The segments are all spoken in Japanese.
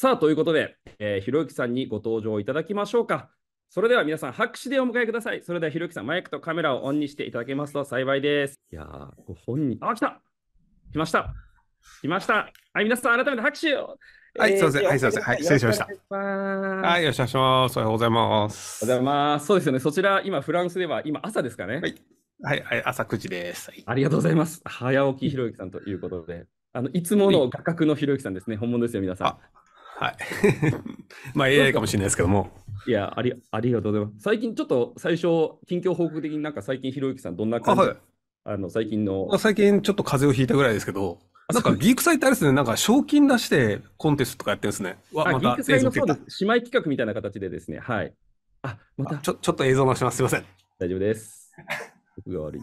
さあ、ということで、えー、ひろゆきさんにご登場いただきましょうか。それでは皆さん、拍手でお迎えください。それではひろゆきさん、マイクとカメラをオンにしていただけますと幸いです。いやー、ご本人、あ、来た来ました来ましたはい、皆さん、改めて拍手をはい、すみません。はい、すみません。はい、失礼しました。はい、よろしくお願いします。おはようございます。おはようございます。そうですよね。そちら、今、フランスでは、今、朝ですかね。はい、はい、はい、朝9時です、はい。ありがとうございます。早起きひろゆきさんということで。あのいつもの画角のひろゆきさんですね。本物ですよ、皆さん。はい。まあ AI かもしれないですけども。いやあり、ありがとうございます。最近ちょっと最初、近況報告的になんか最近、ひろゆきさん、どんな感じあ,、はい、あの最近の。最近ちょっと風邪をひいたぐらいですけど、なんかギークサってあれですね、なんか賞金出してコンテストとかやってるんですね。わまたギーク祭のそうです姉妹企画みたいな形でですね、はい。あ、また。ちょちょっと映像回します。すみません。大丈夫です。僕が悪い。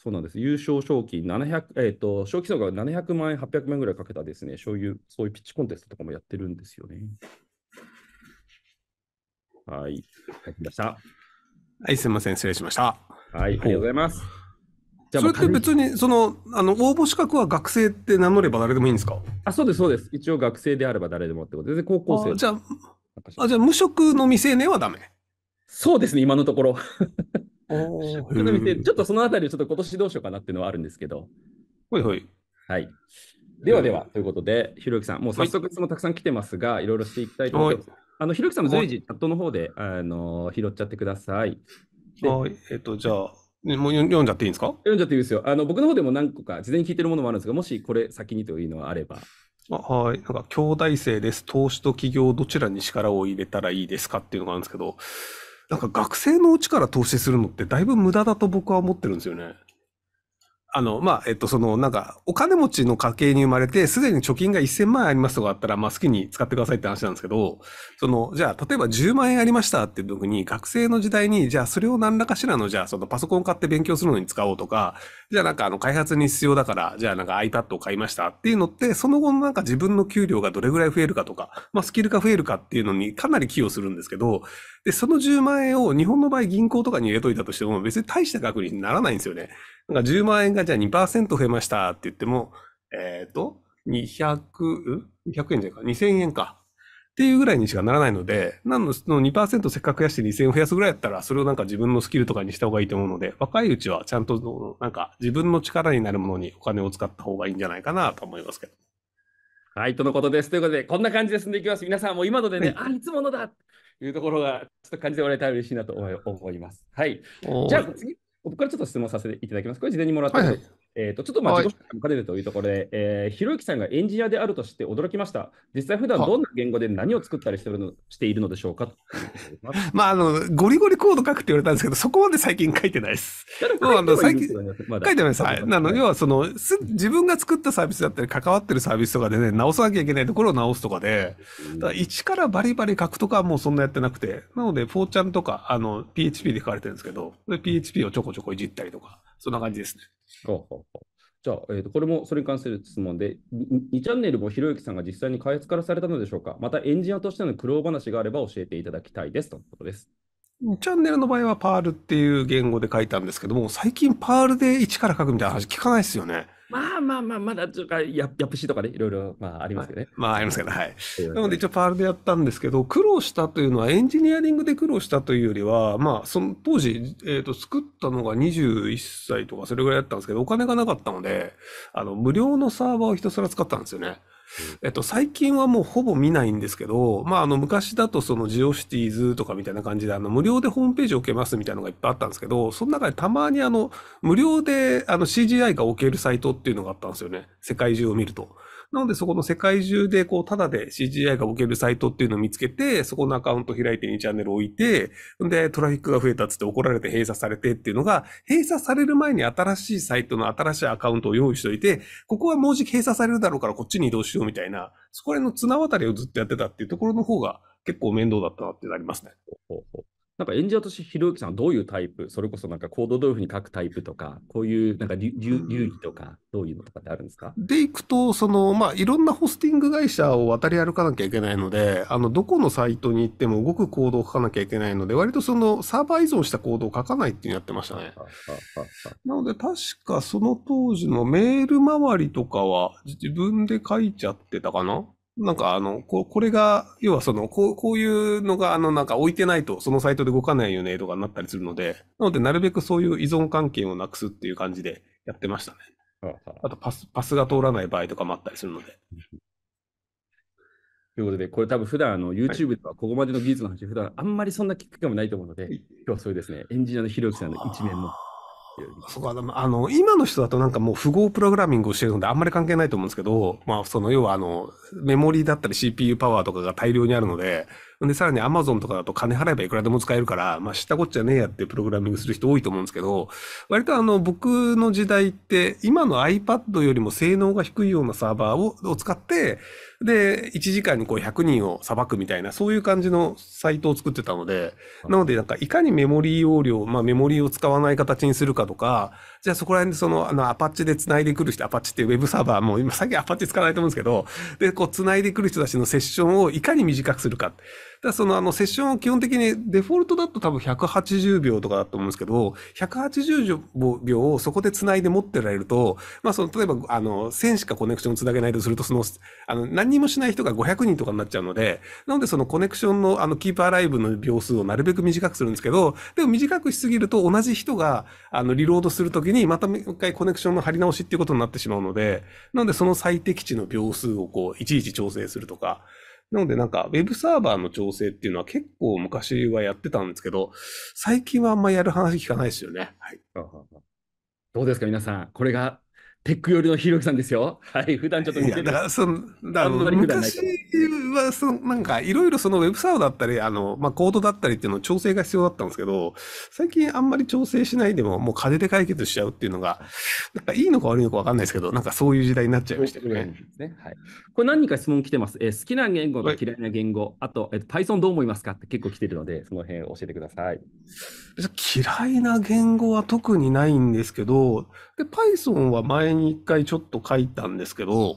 そうなんです。優勝賞金700、えっ、ー、と、賞金総額700万円、800万円ぐらいかけたですね、そういう、そういうピッチコンテストとかもやってるんですよね。はい。入りました。はい、すみません、失礼しました。はい、ありがとうございます。じゃあそれって別に、その、あの、応募資格は学生って名乗れば誰でもいいんですかあ、そうです、そうです。一応学生であれば誰でもってことで、高校生。じゃあ、あじゃあ無職の未成年はだめ。そうですね、今のところ。ちょっと見て、ちょっとそのあたり、ちょっと今年どうしようかなっていうのはあるんですけど。はいはい。はい。ではでは、ということで、ひろゆきさん、もう早速、質問たくさん来てますが、いろいろしていきたいと思います。あのひろゆきさんも随時、チャットの方で、あの拾っちゃってください。はい。えっと、じゃあ。もう読んじゃっていいんですか読んじゃっていいですよ。あの僕の方でも何個か事前に聞いてるものもあるんですが、もしこれ先にというのはあれば。あはい。なんか、兄弟生です。投資と企業、どちらに力を入れたらいいですかっていうのがあるんですけど、なんか学生のうちから投資するのってだいぶ無駄だと僕は思ってるんですよね。あの、まあ、えっと、その、なんか、お金持ちの家計に生まれて、すでに貯金が1000万円ありますとかあったら、まあ、好きに使ってくださいって話なんですけど、その、じゃあ、例えば10万円ありましたっていう時に、学生の時代に、じゃあ、それを何らかしらの、じゃあ、そのパソコンを買って勉強するのに使おうとか、じゃあ、なんか、あの、開発に必要だから、じゃあ、なんか iPad を買いましたっていうのって、その後のなんか自分の給料がどれぐらい増えるかとか、まあ、スキルが増えるかっていうのにかなり寄与するんですけど、で、その10万円を日本の場合銀行とかに入れといたとしても、別に大した額にならないんですよね。なんか10万円がじゃあ2%増えましたって言っても、えっ、ー、と、200、200円じゃないか、2000円か。っていうぐらいにしかならないので、なの、その2%せっかく増やして2000円増やすぐらいだったら、それをなんか自分のスキルとかにした方がいいと思うので、若いうちはちゃんと、なんか自分の力になるものにお金を使った方がいいんじゃないかなと思いますけど。はい、とのことです。ということで、こんな感じで進んでいきます。皆さんも今のでね、はい、あ、いつものだというところが、ちょっと感じてもらえたら嬉しいなと思います。はい。じゃあ次、僕からちょっと質問させていただきます。これ事前にもらった、はいはい、えーと、ちょっとまあ自己紹介も兼ねてというところで、えー、ひろゆきさんがエンジニアであるとして驚きました。実際、普段どんな言語で何を作ったりしてるのしているのでしょうか まああの、ゴリゴリコード書くって言われたんですけど、そこまで最近書いてないです。あの最近書いてないです。はい、なの要はそのす、自分が作ったサービスだったり、関わってるサービスとかでね、直さなきゃいけないところを直すとかで、だから一からバリバリ書くとかはもうそんなやってなくて、なので、4ちゃんとか、あの、PHP で書かれてるんですけど、PHP をちょこちょこいじったりとか。そんな感じですね。ほうほうほうじゃあ、えーと、これもそれに関する質問で、2チャンネルもひろゆきさんが実際に開発からされたのでしょうかまたエンジニアとしての苦労話があれば教えていただきたいですとことです。2チャンネルの場合はパールっていう言語で書いたんですけども、最近パールで一から書くみたいな話聞かないですよね。まあまあまあ、まだちょっとややっぷしとかね、いろいろ、まあ、ありますけどね。まあ、ありますけど、はい。なので、一応、パールでやったんですけど、苦労したというのは、エンジニアリングで苦労したというよりは、まあ、その当時、えっ、ー、と、作ったのが21歳とか、それぐらいだったんですけど、お金がなかったので、あの、無料のサーバーをひたすら使ったんですよね。えっと、最近はもうほぼ見ないんですけど、まあ、あの、昔だとそのジオシティーズとかみたいな感じで、あの、無料でホームページを受けますみたいなのがいっぱいあったんですけど、その中でたまにあの、無料であの CGI が置けるサイトっていうのがあったんですよね。世界中を見ると。なのでそこの世界中でこう、ただで CGI が置けるサイトっていうのを見つけて、そこのアカウント開いて2チャンネル置いて、で、トラフィックが増えたっつって怒られて閉鎖されてっていうのが、閉鎖される前に新しいサイトの新しいアカウントを用意しといて、ここはもうじき閉鎖されるだろうからこっちに移動しようみたいな、そこら辺の綱渡りをずっとやってたっていうところの方が結構面倒だったなってなりますね。ほうほうなんか演者してひろゆきさんはどういうタイプ、それこそなんかコードどういうふうに書くタイプとか、こういうなんか流儀とか、どういうのとかってあるんですかでいくと、その、まあ、いろんなホスティング会社を渡り歩かなきゃいけないので、あの、どこのサイトに行っても動くコードを書かなきゃいけないので、割とそのサーバー依存したコードを書かないっていうのやってましたね。なので、確かその当時のメール周りとかは自分で書いちゃってたかななんかあの、ここれが、要はその、こう、こういうのが、あの、なんか置いてないと、そのサイトで動かないよね、とかになったりするので、なので、なるべくそういう依存関係をなくすっていう感じでやってましたね。あと、パス、パスが通らない場合とかもあったりするので。ということで、これ多分普段あの YouTube とかここまでの技術の話、普段あんまりそんな聞くかけもないと思うので、今日はそういうですね、エンジニアのひろゆきさんの一面もそうか、あの、今の人だとなんかもう符号プログラミングをしてるのであんまり関係ないと思うんですけど、まあ、その要はあの、メモリーだったり CPU パワーとかが大量にあるので、で、さらに Amazon とかだと金払えばいくらでも使えるから、まあ、知ったこっちゃねえやってプログラミングする人多いと思うんですけど、割とあの、僕の時代って、今の iPad よりも性能が低いようなサーバーをを使って、で、1時間にこう100人を裁くみたいな、そういう感じのサイトを作ってたので、なので、なんか、いかにメモリー容量、まあ、メモリーを使わない形にするかとか、じゃあそこら辺でその、あの、アパッチで繋いでくる人、アパッチってウェブサーバー、も今、最近アパッチ使わないと思うんですけど、で、こう、繋いでくる人たちのセッションをいかに短くするか。だそのあのセッションを基本的にデフォルトだと多分180秒とかだと思うんですけど、180秒をそこで繋いで持ってられると、まあその例えばあの1000しかコネクションを繋げないとすると、そのあの何にもしない人が500人とかになっちゃうので、なのでそのコネクションのあのキーパーライブの秒数をなるべく短くするんですけど、でも短くしすぎると同じ人があのリロードするときにまたもう一回コネクションの貼り直しっていうことになってしまうので、なのでその最適値の秒数をこういちいち調整するとか、なのでなんか、ウェブサーバーの調整っていうのは結構昔はやってたんですけど、最近はあんまやる話聞かないですよね。はい。どうですか、皆さん。これがテック寄りのひろさんですよ。はい、普段ちょっと見てる。だからその、昔はその、なんか、いろいろそのウェブサーバーだったり、あの、まあ、コードだったりっていうのを調整が必要だったんですけど、最近あんまり調整しないでも、もう風で解決しちゃうっていうのが、なんかいいのか悪いのかわかんないですけど、なんかそういう時代になっちゃいましたよね。ねはい、これ何人か質問来てます。えー、好きな言語と嫌いな言語、はい、あと、えー、Python どう思いますかって結構来てるので、その辺教えてください。嫌いな言語は特にないんですけど、で、Python は前に一回ちょっと書いたんですけど、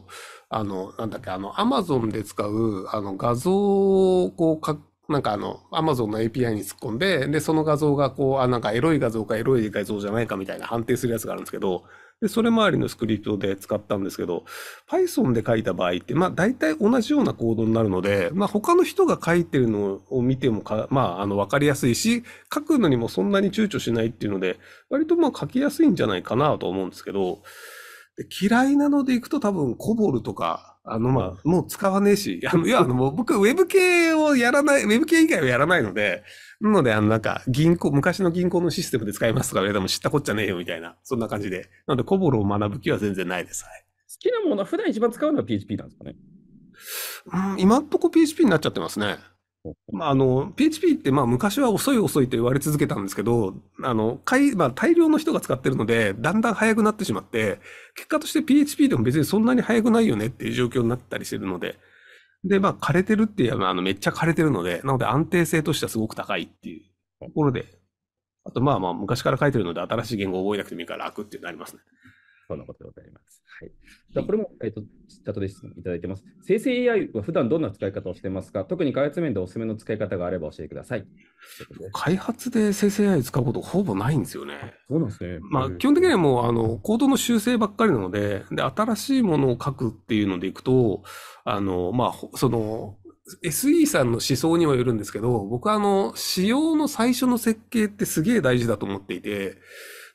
あの、なんだっけ、あの、Amazon で使う、あの、画像をこうなんかあの、Amazon の API に突っ込んで、で、その画像がこう、あ、なんかエロい画像かエロい画像じゃないかみたいな判定するやつがあるんですけど、で、それ周りのスクリプトで使ったんですけど、Python で書いた場合って、まあ大体同じようなコードになるので、まあ他の人が書いてるのを見てもか、まああの分かりやすいし、書くのにもそんなに躊躇しないっていうので、割とまあ書きやすいんじゃないかなと思うんですけど、嫌いなのでいくと多分コボルとか、あのまあ、もう使わねえし、あの、いや、あの、もう僕、ウェブ系をやらない、ウェブ系以外はやらないので、ので、あの、なんか、銀行、昔の銀行のシステムで使いますとか言われも知ったこっちゃねえよみたいな、そんな感じで。なので、コボロを学ぶ気は全然ないです。はい、好きなもの、普段一番使うのは PHP なんですかね。うん、今んとこ PHP になっちゃってますね。まあ、あの、PHP って、まあ、昔は遅い遅いと言われ続けたんですけど、あの、かいまあ、大量の人が使ってるので、だんだん速くなってしまって、結果として PHP でも別にそんなに速くないよねっていう状況になったりしてるので、で、まあ、枯れてるって言えば、あの、めっちゃ枯れてるので、なので安定性としてはすごく高いっていうところで、あと、まあまあ、昔から書いてるので、新しい言語を覚えなくてもいいから楽ってなりますね。そんなことでございます。はい。じゃこれも、えっ、ー、と、チャットで質問いただいてます。生成 AI は普段どんな使い方をしてますか特に開発面でおすすめの使い方があれば教えてください。開発で生成 AI 使うことほぼないんですよね。そうなんですね。まあ、基本的にはもう、あの、コードの修正ばっかりなので、で、新しいものを書くっていうのでいくと、あの、まあ、その、SE さんの思想にもよるんですけど、僕はあの、仕様の最初の設計ってすげえ大事だと思っていて、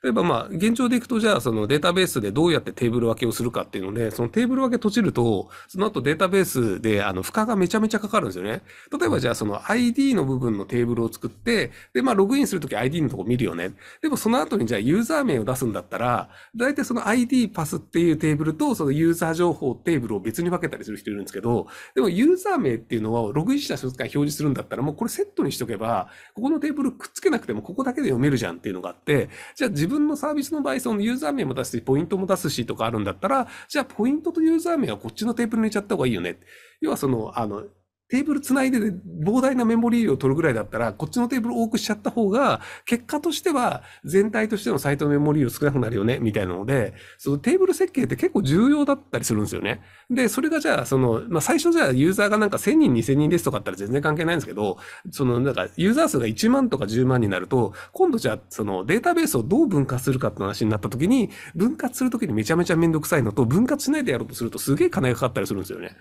例えばまあ、現状でいくと、じゃあそのデータベースでどうやってテーブル分けをするかっていうので、そのテーブル分け閉じると、その後データベースであの負荷がめちゃめちゃかかるんですよね。例えばじゃあその ID の部分のテーブルを作って、でまあ、ログインするとき ID のとこ見るよね。でもその後にじゃあユーザー名を出すんだったら、だいたいその ID パスっていうテーブルと、そのユーザー情報テーブルを別に分けたりする人いるんですけど、でもユーザー名っていうのはログインした人か表示するんだったら、もうこれセットにしとけば、ここのテーブルくっつけなくてもここだけで読めるじゃんっていうのがあって、じゃあ自自分のサービスの場合、そのユーザー名も出すし、ポイントも出すしとかあるんだったら、じゃあポイントとユーザー名はこっちのテーブルに入れちゃった方がいいよね。要はその、あの、テーブルつないで、膨大なメモリー量を取るぐらいだったら、こっちのテーブル多くしちゃった方が、結果としては全体としてのサイトのメモリー量少なくなるよね、みたいなので、そのテーブル設計って結構重要だったりするんですよね。で、それがじゃあ、その、まあ、最初じゃあユーザーがなんか1000人、2000人ですとかあったら全然関係ないんですけど、そのなんかユーザー数が1万とか10万になると、今度じゃあそのデータベースをどう分割するかって話になった時に、分割する時にめちゃめちゃめんどくさいのと、分割しないでやろうとするとすげえ金がかかったりするんですよね。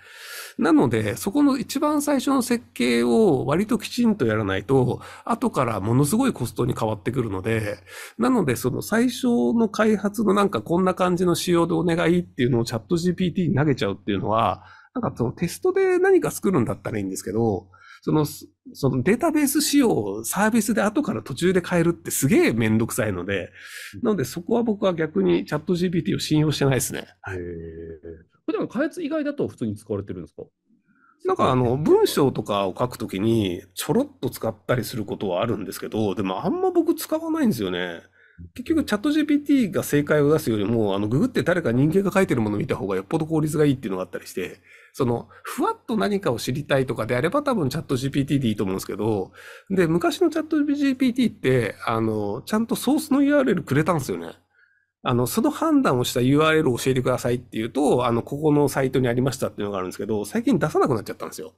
なので、そこの一番最初の設計を割ときちんとやらないと、後からものすごいコストに変わってくるので、なので、その最初の開発のなんかこんな感じの仕様でお願いっていうのをチャット GPT に投げちゃうっていうのは、なんかそのテストで何か作るんだったらいいんですけど、その、そのデータベース仕様、サービスで後から途中で変えるってすげえめんどくさいので、なのでそこは僕は逆にチャット GPT を信用してないですね。はい、普段開発以外だと普通に使われてるんですかなんかあの文章とかを書くときにちょろっと使ったりすることはあるんですけど、でもあんま僕使わないんですよね。結局チャット GPT が正解を出すよりも、あのググって誰か人間が書いてるものを見た方がよっぽど効率がいいっていうのがあったりして、そのふわっと何かを知りたいとかであれば多分チャット GPT でいいと思うんですけど、で、昔のチャット GPT って、あの、ちゃんとソースの URL くれたんですよね。あの、その判断をした URL を教えてくださいっていうと、あの、ここのサイトにありましたっていうのがあるんですけど、最近出さなくなっちゃったんですよ。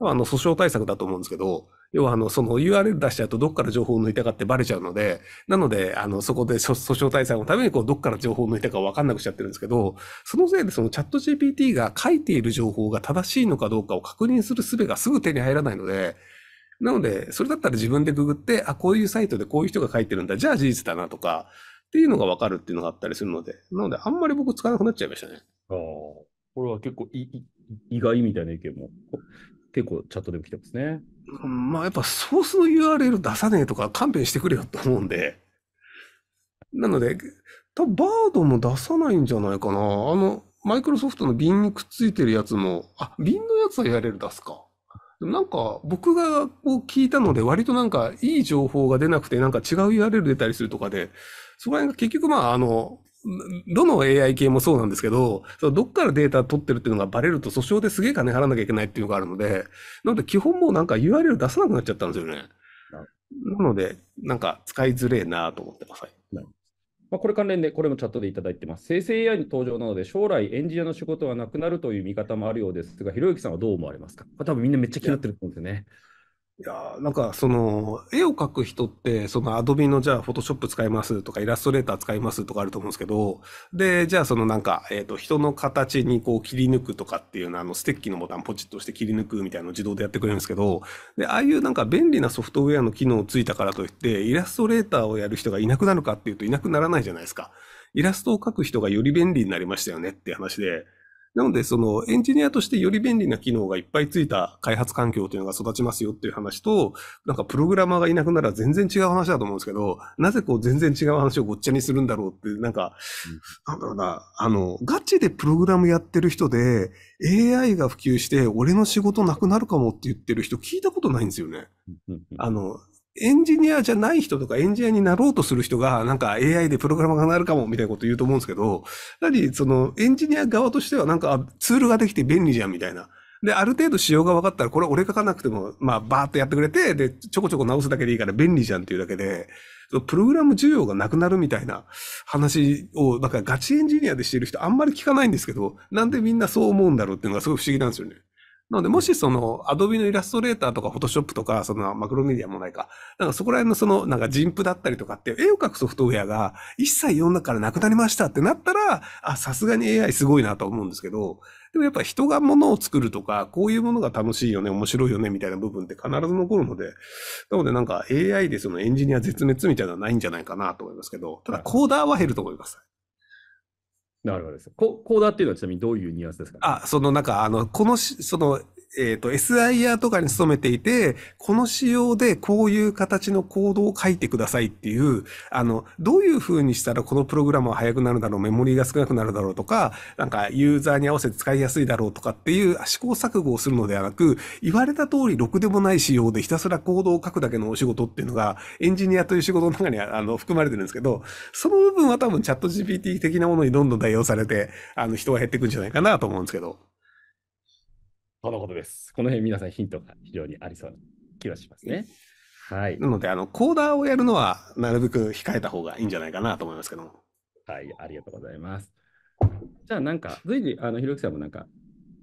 あの、訴訟対策だと思うんですけど、要はあの、その URL 出しちゃうとどっから情報を抜いたかってバレちゃうので、なので、あの、そこで訴訟対策のためにこう、どっから情報を抜いたかわかんなくしちゃってるんですけど、そのせいでそのチャット GPT が書いている情報が正しいのかどうかを確認する術がすぐ手に入らないので、なので、それだったら自分でググって、あ、こういうサイトでこういう人が書いてるんだ、じゃあ事実だなとか、っていうのが分かるっていうのがあったりするので、なので、あんまり僕使わなくなっちゃいましたね。ああ、これは結構いい意外みたいな意見も結構チャットでも来てますね。まあやっぱソースの URL 出さねえとか勘弁してくれよと思うんで。なので、多分バードも出さないんじゃないかな。あの、マイクロソフトの瓶にくっついてるやつも、あ、瓶のやつは URL 出すか。なんか僕がこう聞いたので割となんかいい情報が出なくてなんか違う URL 出たりするとかで、そこら辺が結局まあ、あの、どの AI 系もそうなんですけど、そのどっからデータ取ってるっていうのがバレると訴訟ですげえ金払わなきゃいけないっていうのがあるので、なので基本もなんか URL 出さなくなっちゃったんですよね。なので、なんか使いづれえなと思ってます。はいまあ、これ関連で、これもチャットでいただいてます。生成 AI の登場なので、将来エンジニアの仕事はなくなるという見方もあるようですが、ひろゆきさんはどう思われますか、まあ、多分みんなめっちゃ気になってると思うんですよね。いやなんかその絵を描く人ってそのアドビのじゃあフォトショップ使いますとかイラストレーター使いますとかあると思うんですけどでじゃあそのなんかえっと人の形にこう切り抜くとかっていうのあのステッキのボタンポチッとして切り抜くみたいなのを自動でやってくれるんですけどでああいうなんか便利なソフトウェアの機能ついたからといってイラストレーターをやる人がいなくなるかっていうといなくならないじゃないですかイラストを描く人がより便利になりましたよねって話でなので、そのエンジニアとしてより便利な機能がいっぱいついた開発環境というのが育ちますよっていう話と、なんかプログラマーがいなくなら全然違う話だと思うんですけど、なぜこう全然違う話をごっちゃにするんだろうって、なんか、なんだろうな、あの、ガチでプログラムやってる人で AI が普及して俺の仕事なくなるかもって言ってる人聞いたことないんですよね。あの、エンジニアじゃない人とかエンジニアになろうとする人が、なんか AI でプログラマーがなるかもみたいなこと言うと思うんですけど、やはりそのエンジニア側としてはなんかツールができて便利じゃんみたいな。で、ある程度仕様が分かったら、これ俺書かなくても、まあ、バーっとやってくれて、で、ちょこちょこ直すだけでいいから便利じゃんっていうだけで、プログラム需要がなくなるみたいな話を、なんかガチエンジニアでしてる人あんまり聞かないんですけど、なんでみんなそう思うんだろうっていうのがすごい不思議なんですよね。なので、もしその、アドビのイラストレーターとか、フォトショップとか、その、マクロメディアもないか、なんかそこら辺のその、なんか人譜だったりとかって、絵を描くソフトウェアが一切世の中からなくなりましたってなったら、あ、さすがに AI すごいなと思うんですけど、でもやっぱ人が物を作るとか、こういうものが楽しいよね、面白いよね、みたいな部分って必ず残るので、なのでなんか AI でそのエンジニア絶滅みたいなのはないんじゃないかなと思いますけど、ただコーダーは減ると思います。なるほどです。こコーダーっていうのはちなみにどういうニュアンスですか、ね、あ、そのなんか、あの、このし、その、えっ、ー、と、SIR とかに勤めていて、この仕様でこういう形のコードを書いてくださいっていう、あの、どういう風にしたらこのプログラムは速くなるだろう、メモリーが少なくなるだろうとか、なんかユーザーに合わせて使いやすいだろうとかっていう試行錯誤をするのではなく、言われた通りろくでもない仕様でひたすらコードを書くだけのお仕事っていうのが、エンジニアという仕事の中にあの含まれてるんですけど、その部分は多分チャット GPT 的なものにどんどん代用されて、あの、人は減っていくんじゃないかなと思うんですけど。とのことです。この辺皆さんヒントが非常にありそうな気はしますね。はい。なので、あの、コーダーをやるのは、なるべく控えた方がいいんじゃないかなと思いますけども。はい、ありがとうございます。じゃあ、なんか、随時、あの、ひろゆきさんもなんか、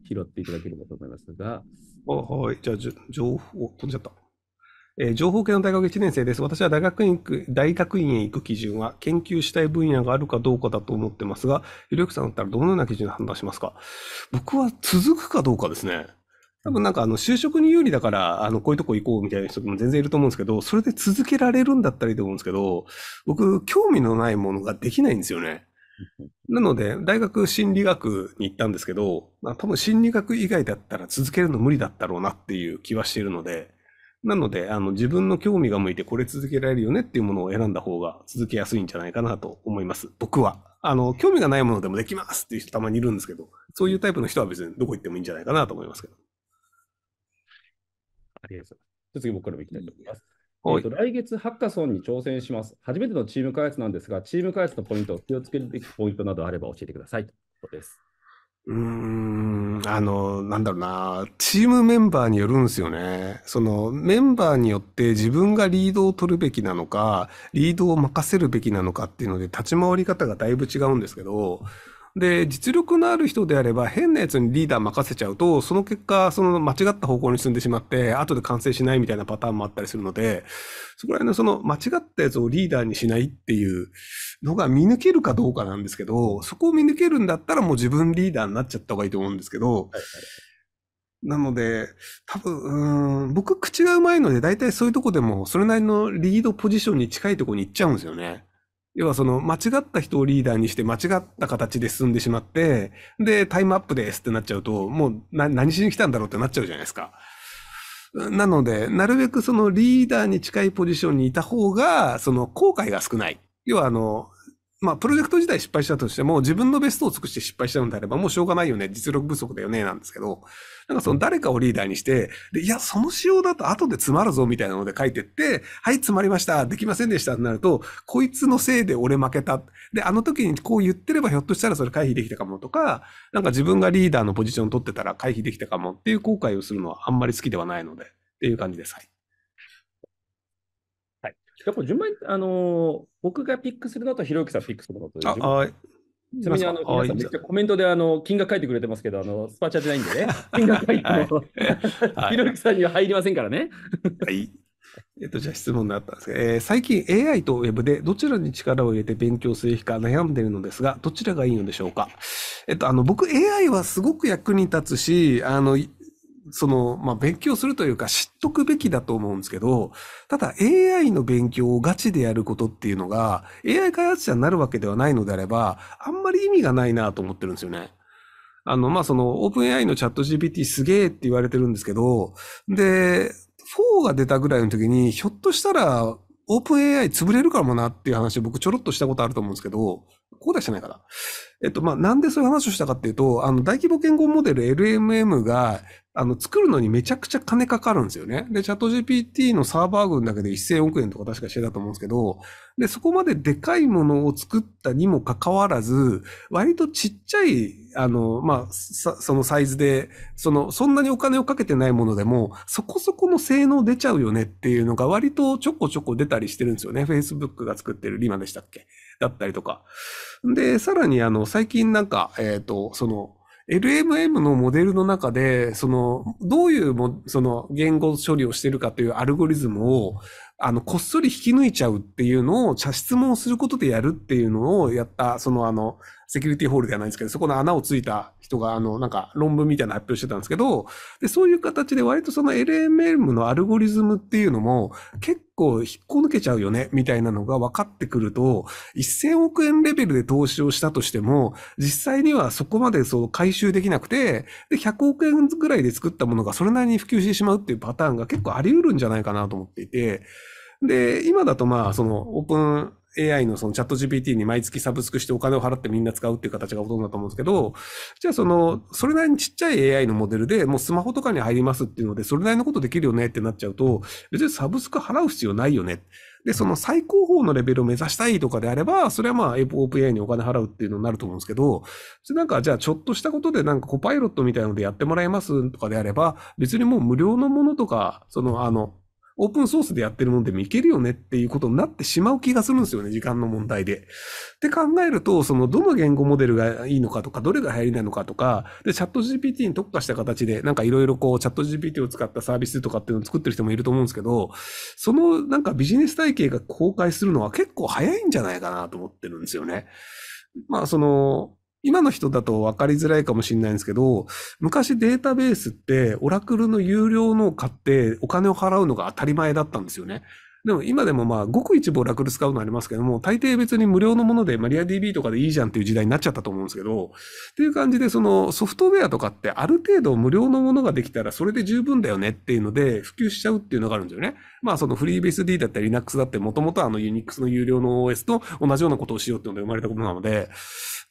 拾っていただければと思いますが。あはい。じゃあ、情報、飛んじゃった。え情報系の大学1年生です。私は大学院大学院へ行く基準は、研究したい分野があるかどうかだと思ってますが、ゆりゆきさんだったらどのような基準で判断しますか僕は続くかどうかですね。多分なんかあの就職に有利だから、あのこういうとこ行こうみたいな人も全然いると思うんですけど、それで続けられるんだったらいいと思うんですけど、僕、興味のないものができないんですよね。なので、大学心理学に行ったんですけど、まあ、多分心理学以外だったら続けるの無理だったろうなっていう気はしているので、なので、あの、自分の興味が向いてこれ続けられるよねっていうものを選んだ方が続けやすいんじゃないかなと思います。僕は。あの、興味がないものでもできますっていう人たまにいるんですけど、そういうタイプの人は別にどこ行ってもいいんじゃないかなと思いますけど。ありがとうございます。じゃ次僕からもいきたいと思います。えーと、と来月、ハッカソンに挑戦します。初めてのチーム開発なんですが、チーム開発のポイント、気をつけるべきポイントなどあれば教えてください。ということです。うーん、あの、なんだろうな、チームメンバーによるんですよね。その、メンバーによって自分がリードを取るべきなのか、リードを任せるべきなのかっていうので、立ち回り方がだいぶ違うんですけど、で、実力のある人であれば、変なやつにリーダー任せちゃうと、その結果、その間違った方向に進んでしまって、後で完成しないみたいなパターンもあったりするので、そこら辺のその間違ったやつをリーダーにしないっていうのが見抜けるかどうかなんですけど、そこを見抜けるんだったらもう自分リーダーになっちゃった方がいいと思うんですけど、はいはいなので、多分、うん、僕口がうまいので、大体そういうとこでも、それなりのリードポジションに近いとこに行っちゃうんですよね。要はその間違った人をリーダーにして間違った形で進んでしまって、で、タイムアップですってなっちゃうと、もう何しに来たんだろうってなっちゃうじゃないですか。なので、なるべくそのリーダーに近いポジションにいた方が、その後悔が少ない。要はあの、まあ、プロジェクト自体失敗したとしても、自分のベストを尽くして失敗したのであれば、もうしょうがないよね、実力不足だよね、なんですけど、なんかその誰かをリーダーにして、で、いや、その仕様だと後で詰まるぞ、みたいなので書いてって、はい、詰まりました、できませんでした、になると、こいつのせいで俺負けた。で、あの時にこう言ってれば、ひょっとしたらそれ回避できたかもとか、なんか自分がリーダーのポジションを取ってたら回避できたかもっていう後悔をするのはあんまり好きではないので、っていう感じです。はい。やっぱ順番に、あのー、僕がピックするのと、ひろゆきさんピックするのと。あ、ちなみにあのさんめっちゃコメントであの金額書いてくれてますけど、あのスパチャじゃないんでね、金額書いても、ひろゆきさんには入りませんからね。はい。えっと、じゃあ質問になったんですが、えー、最近 AI と Web でどちらに力を入れて勉強する日か悩んでるのですが、どちらがいいのでしょうか。えっと、あの、僕 AI はすごく役に立つし、あの、その、まあ、勉強するというか知っとくべきだと思うんですけど、ただ AI の勉強をガチでやることっていうのが、AI 開発者になるわけではないのであれば、あんまり意味がないなと思ってるんですよね。あの、まあ、その、オープン AI のチャット GPT すげえって言われてるんですけど、で、4が出たぐらいの時に、ひょっとしたら、オープン AI 潰れるかもなっていう話を僕ちょろっとしたことあると思うんですけど、こうでしたねから。えっと、まあ、なんでそういう話をしたかっていうと、あの、大規模言語モデル LMM が、あの、作るのにめちゃくちゃ金かかるんですよね。で、チャット GPT のサーバー群だけで1000億円とか確かしてたと思うんですけど、で、そこまででかいものを作ったにもかかわらず、割とちっちゃい、あの、まあ、そのサイズで、その、そんなにお金をかけてないものでも、そこそこの性能出ちゃうよねっていうのが割とちょこちょこ出たりしてるんですよね。Facebook が作ってるリマでしたっけだったりとか。で、さらにあの、最近なんか、えっ、ー、と、その、LMM のモデルの中で、その、どういうも、その、言語処理をしてるかというアルゴリズムを、あの、こっそり引き抜いちゃうっていうのを、茶質問することでやるっていうのをやった、その、あの、セキュリティホールではないんですけど、そこの穴をついた人が、あの、なんか論文みたいな発表してたんですけど、で、そういう形で割とその LMM のアルゴリズムっていうのも、結構引っこ抜けちゃうよね、みたいなのが分かってくると、1000億円レベルで投資をしたとしても、実際にはそこまでそう回収できなくて、で、100億円ぐらいで作ったものがそれなりに普及してしまうっていうパターンが結構あり得るんじゃないかなと思っていて、で、今だとまあ、そのオープン AI のそのチャット GPT に毎月サブスクしてお金を払ってみんな使うっていう形がほとんどだと思うんですけど、じゃあその、それなりにちっちゃい AI のモデルでもうスマホとかに入りますっていうので、それなりのことできるよねってなっちゃうと、別にサブスク払う必要ないよね。で、その最高峰のレベルを目指したいとかであれば、それはまあ、オープン AI にお金払うっていうのになると思うんですけど、なんか、じゃあ、ちょっとしたことで、なんか、コパイロットみたいのでやってもらえますとかであれば、別にもう無料のものとか、その、あの、オープンソースでやってるもんでもいけるよねっていうことになってしまう気がするんですよね、時間の問題で。って考えると、その、どの言語モデルがいいのかとか、どれが流行りなのかとか、で、チャット GPT に特化した形で、なんかいろいろこう、チャット GPT を使ったサービスとかっていうのを作ってる人もいると思うんですけど、その、なんかビジネス体系が公開するのは結構早いんじゃないかなと思ってるんですよね。まあ、その、今の人だと分かりづらいかもしれないんですけど、昔データベースって、オラクルの有料のを買ってお金を払うのが当たり前だったんですよね。でも今でもまあ、ごく一部オラクル使うのありますけども、大抵別に無料のもので、マリア DB とかでいいじゃんっていう時代になっちゃったと思うんですけど、っていう感じで、そのソフトウェアとかってある程度無料のものができたらそれで十分だよねっていうので、普及しちゃうっていうのがあるんですよね。まあそのフリー e b s d だったり Linux だってもともとあの Unix の有料の OS と同じようなことをしようっていうので生まれたことなので、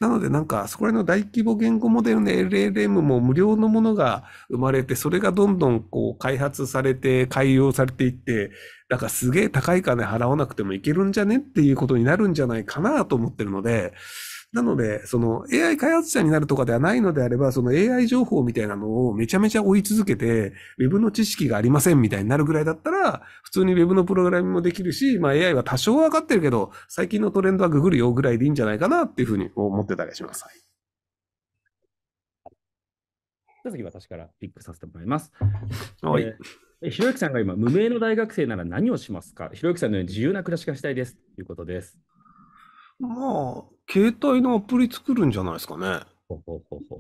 なのでなんか、そこら辺の大規模言語モデルの LLM も無料のものが生まれて、それがどんどんこう開発されて、改良されていって、だからすげえ高い金払わなくてもいけるんじゃねっていうことになるんじゃないかなと思ってるので、なので、その AI 開発者になるとかではないのであれば、その AI 情報みたいなのをめちゃめちゃ追い続けて、ウェブの知識がありませんみたいになるぐらいだったら、普通にウェブのプログラミングもできるし、まあ AI は多少わかってるけど、最近のトレンドはググるよぐらいでいいんじゃないかなっていうふうに思ってたりします。はい、次私からピックさせてもらいます。はい。えーひろゆきさんが今、無名の大学生なら何をしますかひろゆきさんのように自由な暮らしがしたいですということです。まあ、携帯のアプリ作るんじゃないですかね。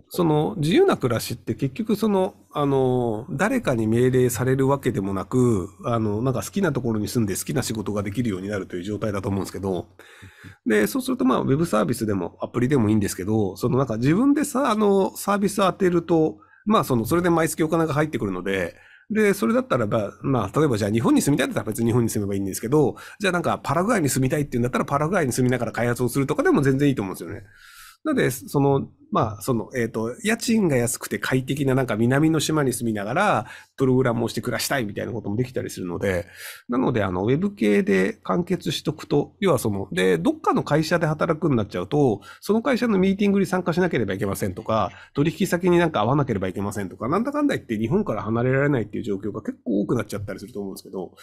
その自由な暮らしって結局その、あの、誰かに命令されるわけでもなく、あの、なんか好きなところに住んで好きな仕事ができるようになるという状態だと思うんですけど、で、そうするとまあ、ウェブサービスでもアプリでもいいんですけど、そのなんか自分でさ、あの、サービス当てると、まあ、その、それで毎月お金が入ってくるので、で、それだったらば、まあ、例えばじゃあ日本に住みたいだったら別に日本に住めばいいんですけど、じゃあなんかパラグアイに住みたいっていうんだったらパラグアイに住みながら開発をするとかでも全然いいと思うんですよね。なので、その、まあ、その、えっ、ー、と、家賃が安くて快適ななんか南の島に住みながら、プログラムをして暮らしたいみたいなこともできたりするので、なので、あの、ウェブ系で完結しとくと、要はその、で、どっかの会社で働くんなっちゃうと、その会社のミーティングに参加しなければいけませんとか、取引先になんか会わなければいけませんとか、なんだかんだ言って日本から離れられないっていう状況が結構多くなっちゃったりすると思うんですけど、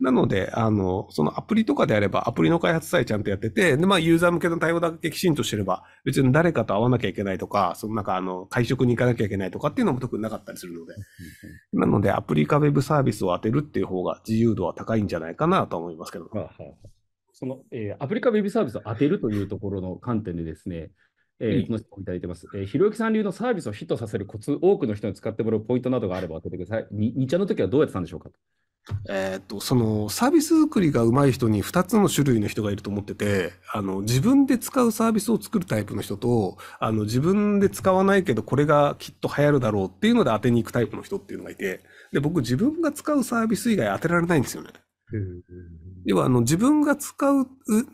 なので、あの、そのアプリとかであれば、アプリの開発さえちゃんとやってて、で、まあ、ユーザー向けの対応だけきちんとしてれば、別に誰かと会わなきゃいけないけないとか、その中、あの、会食に行かなきゃいけないとかっていうのも特になかったりするので、なのでアプリかウェブサービスを当てるっていう方が自由度は高いんじゃないかなと思いますけど。ははその、えー、アプリかウェブサービスを当てるというところの観点でですね、えー、この質問いただいてます。えー、ひろゆきさん流のサービスをヒットさせるコツ、多くの人に使ってもらうポイントなどがあれば当ててください。に、にちゃんの時はどうやってたんでしょうかえっと、そのサービス作りが上手い人に2つの種類の人がいると思ってて、あの、自分で使うサービスを作るタイプの人と、あの、自分で使わないけどこれがきっと流行るだろうっていうので当てに行くタイプの人っていうのがいて、で、僕自分が使うサービス以外当てられないんですよね。要はあの自分が使う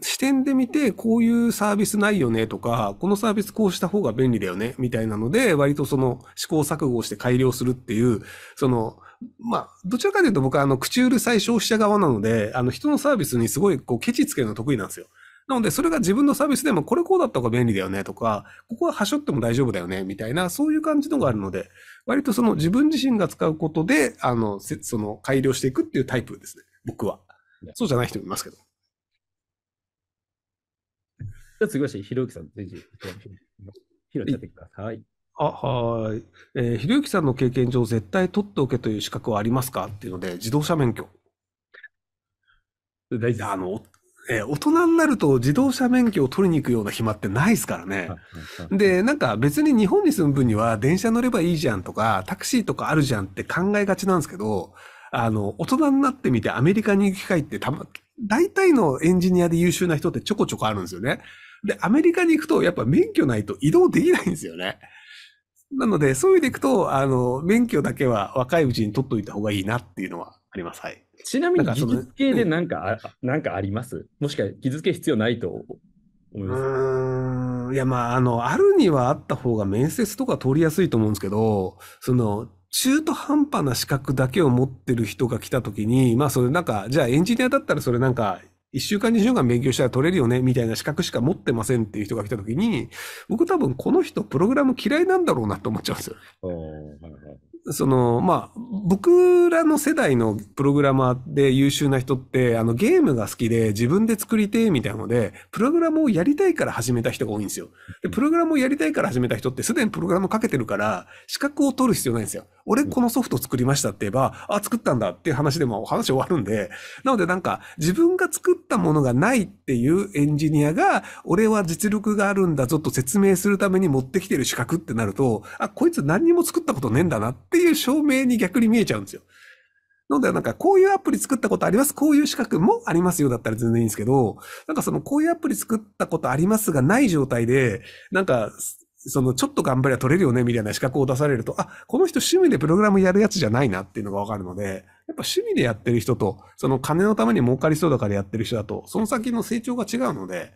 視点で見て、こういうサービスないよねとか、このサービスこうした方が便利だよねみたいなので、割とその試行錯誤して改良するっていう、そのまあ、どちらかというと僕はあの、口うるさい消費者側なので、あの、人のサービスにすごいこう、ケチつけるの得意なんですよ。なので、それが自分のサービスでも、これこうだった方が便利だよねとか、ここははしょっても大丈夫だよね、みたいな、そういう感じのがあるので、割とその自分自身が使うことで、あの、その改良していくっていうタイプですね。僕は。そうじゃない人もいますけど。じゃあ次はひろゆきさん、ぜひ、ひろゆきさんてください。あ、はい。えー、ひろゆきさんの経験上、絶対取っておけという資格はありますかっていうので、自動車免許。大事あの、えー、大人になると自動車免許を取りに行くような暇ってないですからね。で、なんか別に日本に住む分には電車乗ればいいじゃんとか、タクシーとかあるじゃんって考えがちなんですけど、あの、大人になってみてアメリカに行く機会ってたま、大体のエンジニアで優秀な人ってちょこちょこあるんですよね。で、アメリカに行くとやっぱ免許ないと移動できないんですよね。なので、そういう意味でいくと、あの、免許だけは若いうちに取っといた方がいいなっていうのはあります。はい。ちなみに、技術系でなんかあ、なんかありますもしか、技術系必要ないと思いますいや、まあ、あの、あるにはあった方が面接とか通りやすいと思うんですけど、その、中途半端な資格だけを持ってる人が来た時に、まあそれなんか、じゃあエンジニアだったらそれなんか一週間、二週間勉強したら取れるよね、みたいな資格しか持ってませんっていう人が来た時に、僕多分この人プログラム嫌いなんだろうなと思っちゃうんですよ。その、まあ、僕らの世代のプログラマーで優秀な人って、あの、ゲームが好きで自分で作りてみたいなので、プログラムをやりたいから始めた人が多いんですよ。で、プログラムをやりたいから始めた人ってすでにプログラムかけてるから、資格を取る必要ないんですよ。俺このソフト作りましたって言えば、あ、作ったんだっていう話でも話終わるんで、なのでなんか自分が作ったものがないっていうエンジニアが、俺は実力があるんだぞと説明するために持ってきてる資格ってなると、あ、こいつ何にも作ったことねえんだなってっていう証明に逆に見えちゃうんですよ。なので、なんか、こういうアプリ作ったことあります。こういう資格もありますよだったら全然いいんですけど、なんかその、こういうアプリ作ったことありますがない状態で、なんか、その、ちょっと頑張りゃ取れるよね、みたいな資格を出されると、あ、この人趣味でプログラムやるやつじゃないなっていうのがわかるので、やっぱ趣味でやってる人と、その金のために儲かりそうだからやってる人だと、その先の成長が違うので、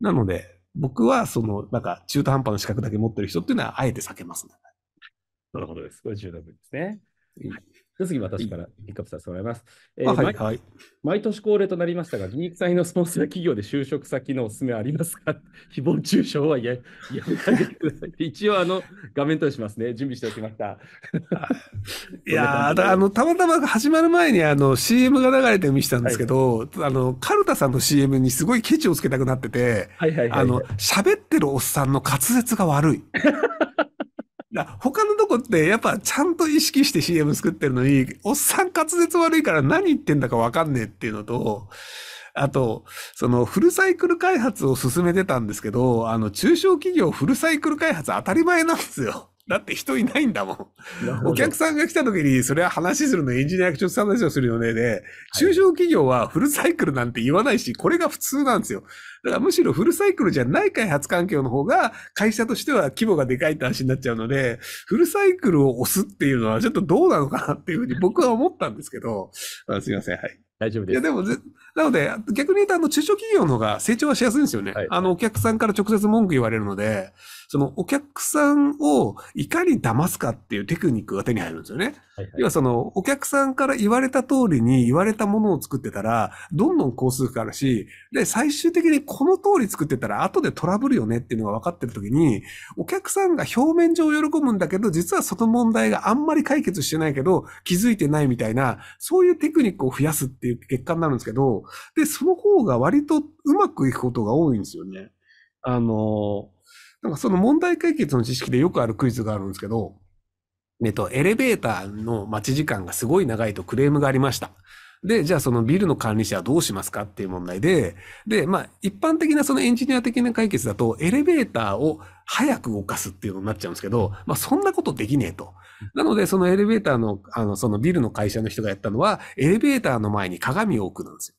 なので、僕はその、なんか中途半端な資格だけ持ってる人っていうのはあえて避けますね。なるほどです。これ十分ですね。はい、次、私からピックアップさせてもらいます。えー、はいはい、毎年恒例となりましたが、のスポンサー企業で就職先のおすすめありますか誹謗 中傷はややめてください。一応、あの、画面通しますね。準備しておきました。いやあの、たまたま始まる前にあの CM が流れて見せたんですけど、はい、あの、カルタさんの CM にすごいケチをつけたくなってて、はいはいはいはい、あの、喋ってるおっさんの滑舌が悪い。他のとこってやっぱちゃんと意識して CM 作ってるのに、おっさん滑舌悪いから何言ってんだかわかんねえっていうのと、あと、そのフルサイクル開発を進めてたんですけど、あの中小企業フルサイクル開発当たり前なんですよ。だって人いないんだもん。お客さんが来た時に、それは話するのエンジニア直接話をするよねで、中小企業はフルサイクルなんて言わないし、これが普通なんですよ。だからむしろフルサイクルじゃない開発環境の方が、会社としては規模がでかいって話になっちゃうので、フルサイクルを押すっていうのはちょっとどうなのかなっていうふうに僕は思ったんですけど、あすいません、はい。大丈夫です。いや、でも、なので、逆に言うと、あの、中小企業の方が成長はしやすいんですよね。はい、あの、お客さんから直接文句言われるので、その、お客さんをいかに騙すかっていうテクニックが手に入るんですよね。はいはい、要は、その、お客さんから言われた通りに言われたものを作ってたら、どんどん工数化あるし、で、最終的にこの通り作ってたら、後でトラブルよねっていうのが分かってる時に、お客さんが表面上喜ぶんだけど、実はその問題があんまり解決してないけど、気づいてないみたいな、そういうテクニックを増やすっていう結果になるんですけど、で、その方が割とうまくいくことが多いんですよね。あの、なんかその問題解決の知識でよくあるクイズがあるんですけど、えっと、エレベーターの待ち時間がすごい長いとクレームがありました。で、じゃあそのビルの管理者はどうしますかっていう問題で、で、まあ一般的なそのエンジニア的な解決だとエレベーターを早く動かすっていうのになっちゃうんですけど、まあそんなことできねえと。なのでそのエレベーターの、あの、そのビルの会社の人がやったのは、エレベーターの前に鏡を置くなんですよ。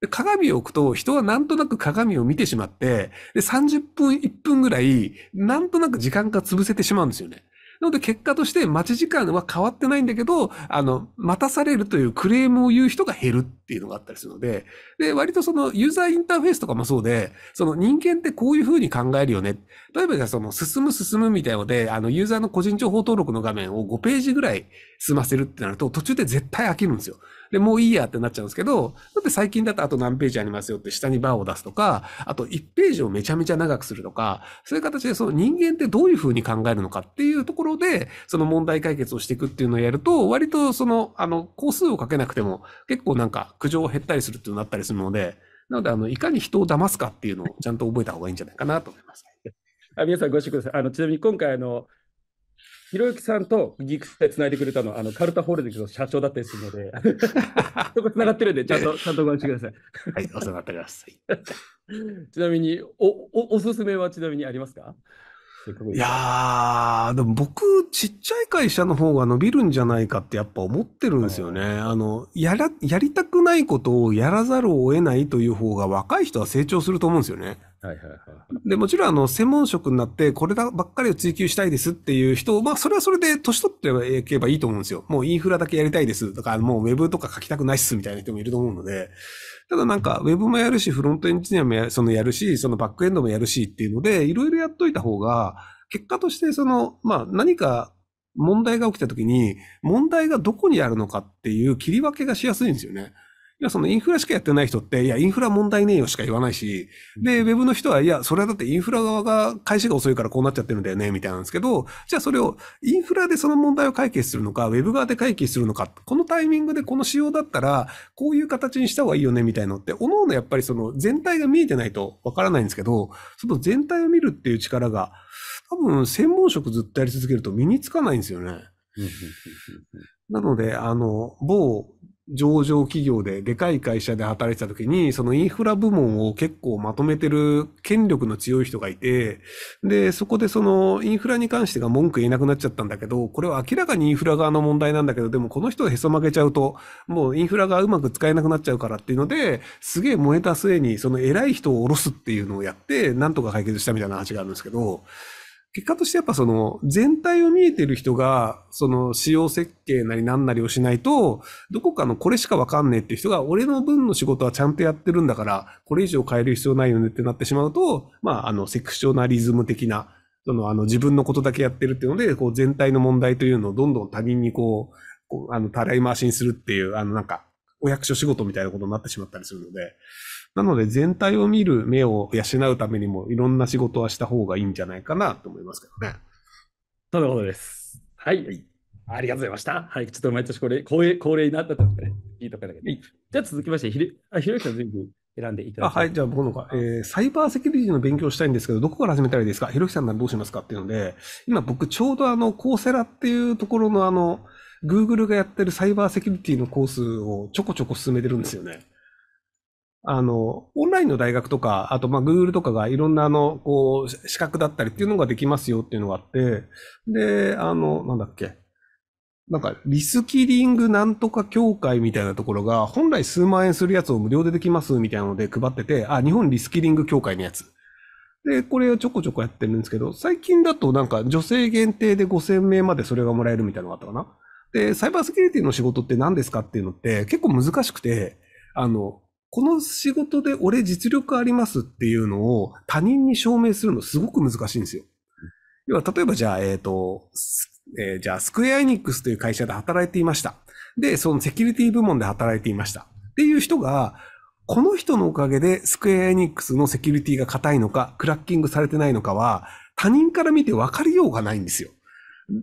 で鏡を置くと人はなんとなく鏡を見てしまって、で30分1分ぐらい、なんとなく時間が潰せてしまうんですよね。なので結果として待ち時間は変わってないんだけど、あの、待たされるというクレームを言う人が減るっていうのがあったりするので、で、割とそのユーザーインターフェースとかもそうで、その人間ってこういうふうに考えるよね。例えばじゃあその進む進むみたいので、あの、ユーザーの個人情報登録の画面を5ページぐらい済ませるってなると、途中で絶対飽きるんですよ。で、もういいやってなっちゃうんですけど、だって最近だとあと何ページありますよって下にバーを出すとか、あと1ページをめちゃめちゃ長くするとか、そういう形でその人間ってどういうふうに考えるのかっていうところで、その問題解決をしていくっていうのをやると、割とその、あの、工数をかけなくても、結構なんか苦情減ったりするっていうのになったりするので、なので、あの、いかに人を騙すかっていうのをちゃんと覚えた方がいいんじゃないかなと思います。あ皆さんご視聴ください。あのちなみに今回あのひろゆきさんとギクスでつないでくれたのは、あの、カルタホールディングスの社長だったりするので、そこつながってるんで、ちゃんと、ちゃんとご覧しください。はい、お世話になっております。ちなみに、お、お、おすすめはちなみにありますかいやでも僕、ちっちゃい会社の方が伸びるんじゃないかってやっぱ思ってるんですよね。あの、やら、やりたくないことをやらざるを得ないという方が若い人は成長すると思うんですよね。はいはいはい。で、もちろん、あの、専門職になって、これだばっかりを追求したいですっていう人、まあ、それはそれで年取っていけばいいと思うんですよ。もうインフラだけやりたいです。とかもう Web とか書きたくないっすみたいな人もいると思うので、ただなんか Web もやるし、フロントエンジニアもやそのやるし、そのバックエンドもやるしっていうので、いろいろやっといた方が、結果として、その、まあ、何か問題が起きた時に、問題がどこにあるのかっていう切り分けがしやすいんですよね。いや、そのインフラしかやってない人って、いや、インフラ問題ねえよしか言わないし、で、ウェブの人は、いや、それはだってインフラ側が、開始が遅いからこうなっちゃってるんだよね、みたいなんですけど、じゃあそれを、インフラでその問題を解決するのか、ウェブ側で解決するのか、このタイミングでこの仕様だったら、こういう形にした方がいいよね、みたいなのって、おのおのやっぱりその全体が見えてないとわからないんですけど、その全体を見るっていう力が、多分、専門職ずっとやり続けると身につかないんですよね。なので、あの、某上場企業で、でかい会社で働いてた時に、そのインフラ部門を結構まとめてる権力の強い人がいて、で、そこでそのインフラに関してが文句言えなくなっちゃったんだけど、これは明らかにインフラ側の問題なんだけど、でもこの人がへそ曲げちゃうと、もうインフラがうまく使えなくなっちゃうからっていうので、すげえ燃えた末に、その偉い人を下ろすっていうのをやって、なんとか解決したみたいな話があるんですけど、結果としてやっぱその全体を見えてる人が、その仕様設計なり何なりをしないと、どこかのこれしかわかんねえって人が、俺の分の仕事はちゃんとやってるんだから、これ以上変える必要ないよねってなってしまうと、まあ、あの、セクショナリズム的な、その、あの、自分のことだけやってるっていうので、こう、全体の問題というのをどんどん他人にこう、こうあの、たらい回しにするっていう、あの、なんか、お役所仕事みたいなことになってしまったりするので、なので全体を見る目を養うためにもいろんな仕事はした方がいいんじゃないかなと思いますけどね。とのことです。はい。ありがとうございました。はい。ちょっと毎年これ、恒例恒例になったとかね、いいとかだけど、じゃあ続きまして、ひれあひろゆきさん全部選んでいただきはい。じゃあ僕のが、えー、サイバーセキュリティの勉強したいんですけど、どこから始めたらいいですかひろゆきさんならどうしますかっていうので、今僕ちょうどあの、コーセラっていうところのあの、グーグルがやってるサイバーセキュリティのコースをちょこちょこ進めてるんですよね。あの、オンラインの大学とか、あと、まあ、Google とかがいろんな、あの、こう、資格だったりっていうのができますよっていうのがあって、で、あの、なんだっけ、なんか、リスキリングなんとか協会みたいなところが、本来数万円するやつを無料でできますみたいなので配ってて、あ、日本リスキリング協会のやつ。で、これをちょこちょこやってるんですけど、最近だとなんか女性限定で5000名までそれがもらえるみたいなのがあったかな。で、サイバーセキュリティの仕事って何ですかっていうのって結構難しくて、あの、この仕事で俺実力ありますっていうのを他人に証明するのすごく難しいんですよ。要は、例えばじゃあ、えっ、ー、と、えー、じゃあ、スクエアエニックスという会社で働いていました。で、そのセキュリティ部門で働いていました。っていう人が、この人のおかげでスクエアエニックスのセキュリティが硬いのか、クラッキングされてないのかは、他人から見て分かりようがないんですよ。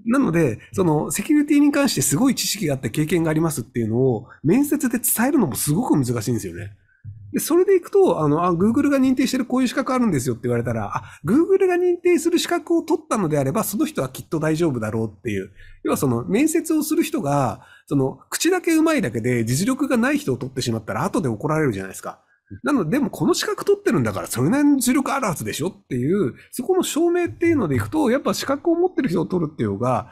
なので、その、セキュリティに関してすごい知識があって経験がありますっていうのを、面接で伝えるのもすごく難しいんですよね。で、それでいくと、あの、あ、Google が認定してるこういう資格あるんですよって言われたら、あ、Google が認定する資格を取ったのであれば、その人はきっと大丈夫だろうっていう。要はその、面接をする人が、その、口だけうまいだけで実力がない人を取ってしまったら、後で怒られるじゃないですか。なので、でもこの資格取ってるんだから、それなりの実力あるはずでしょっていう、そこの証明っていうのでいくと、やっぱ資格を持ってる人を取るっていうのが、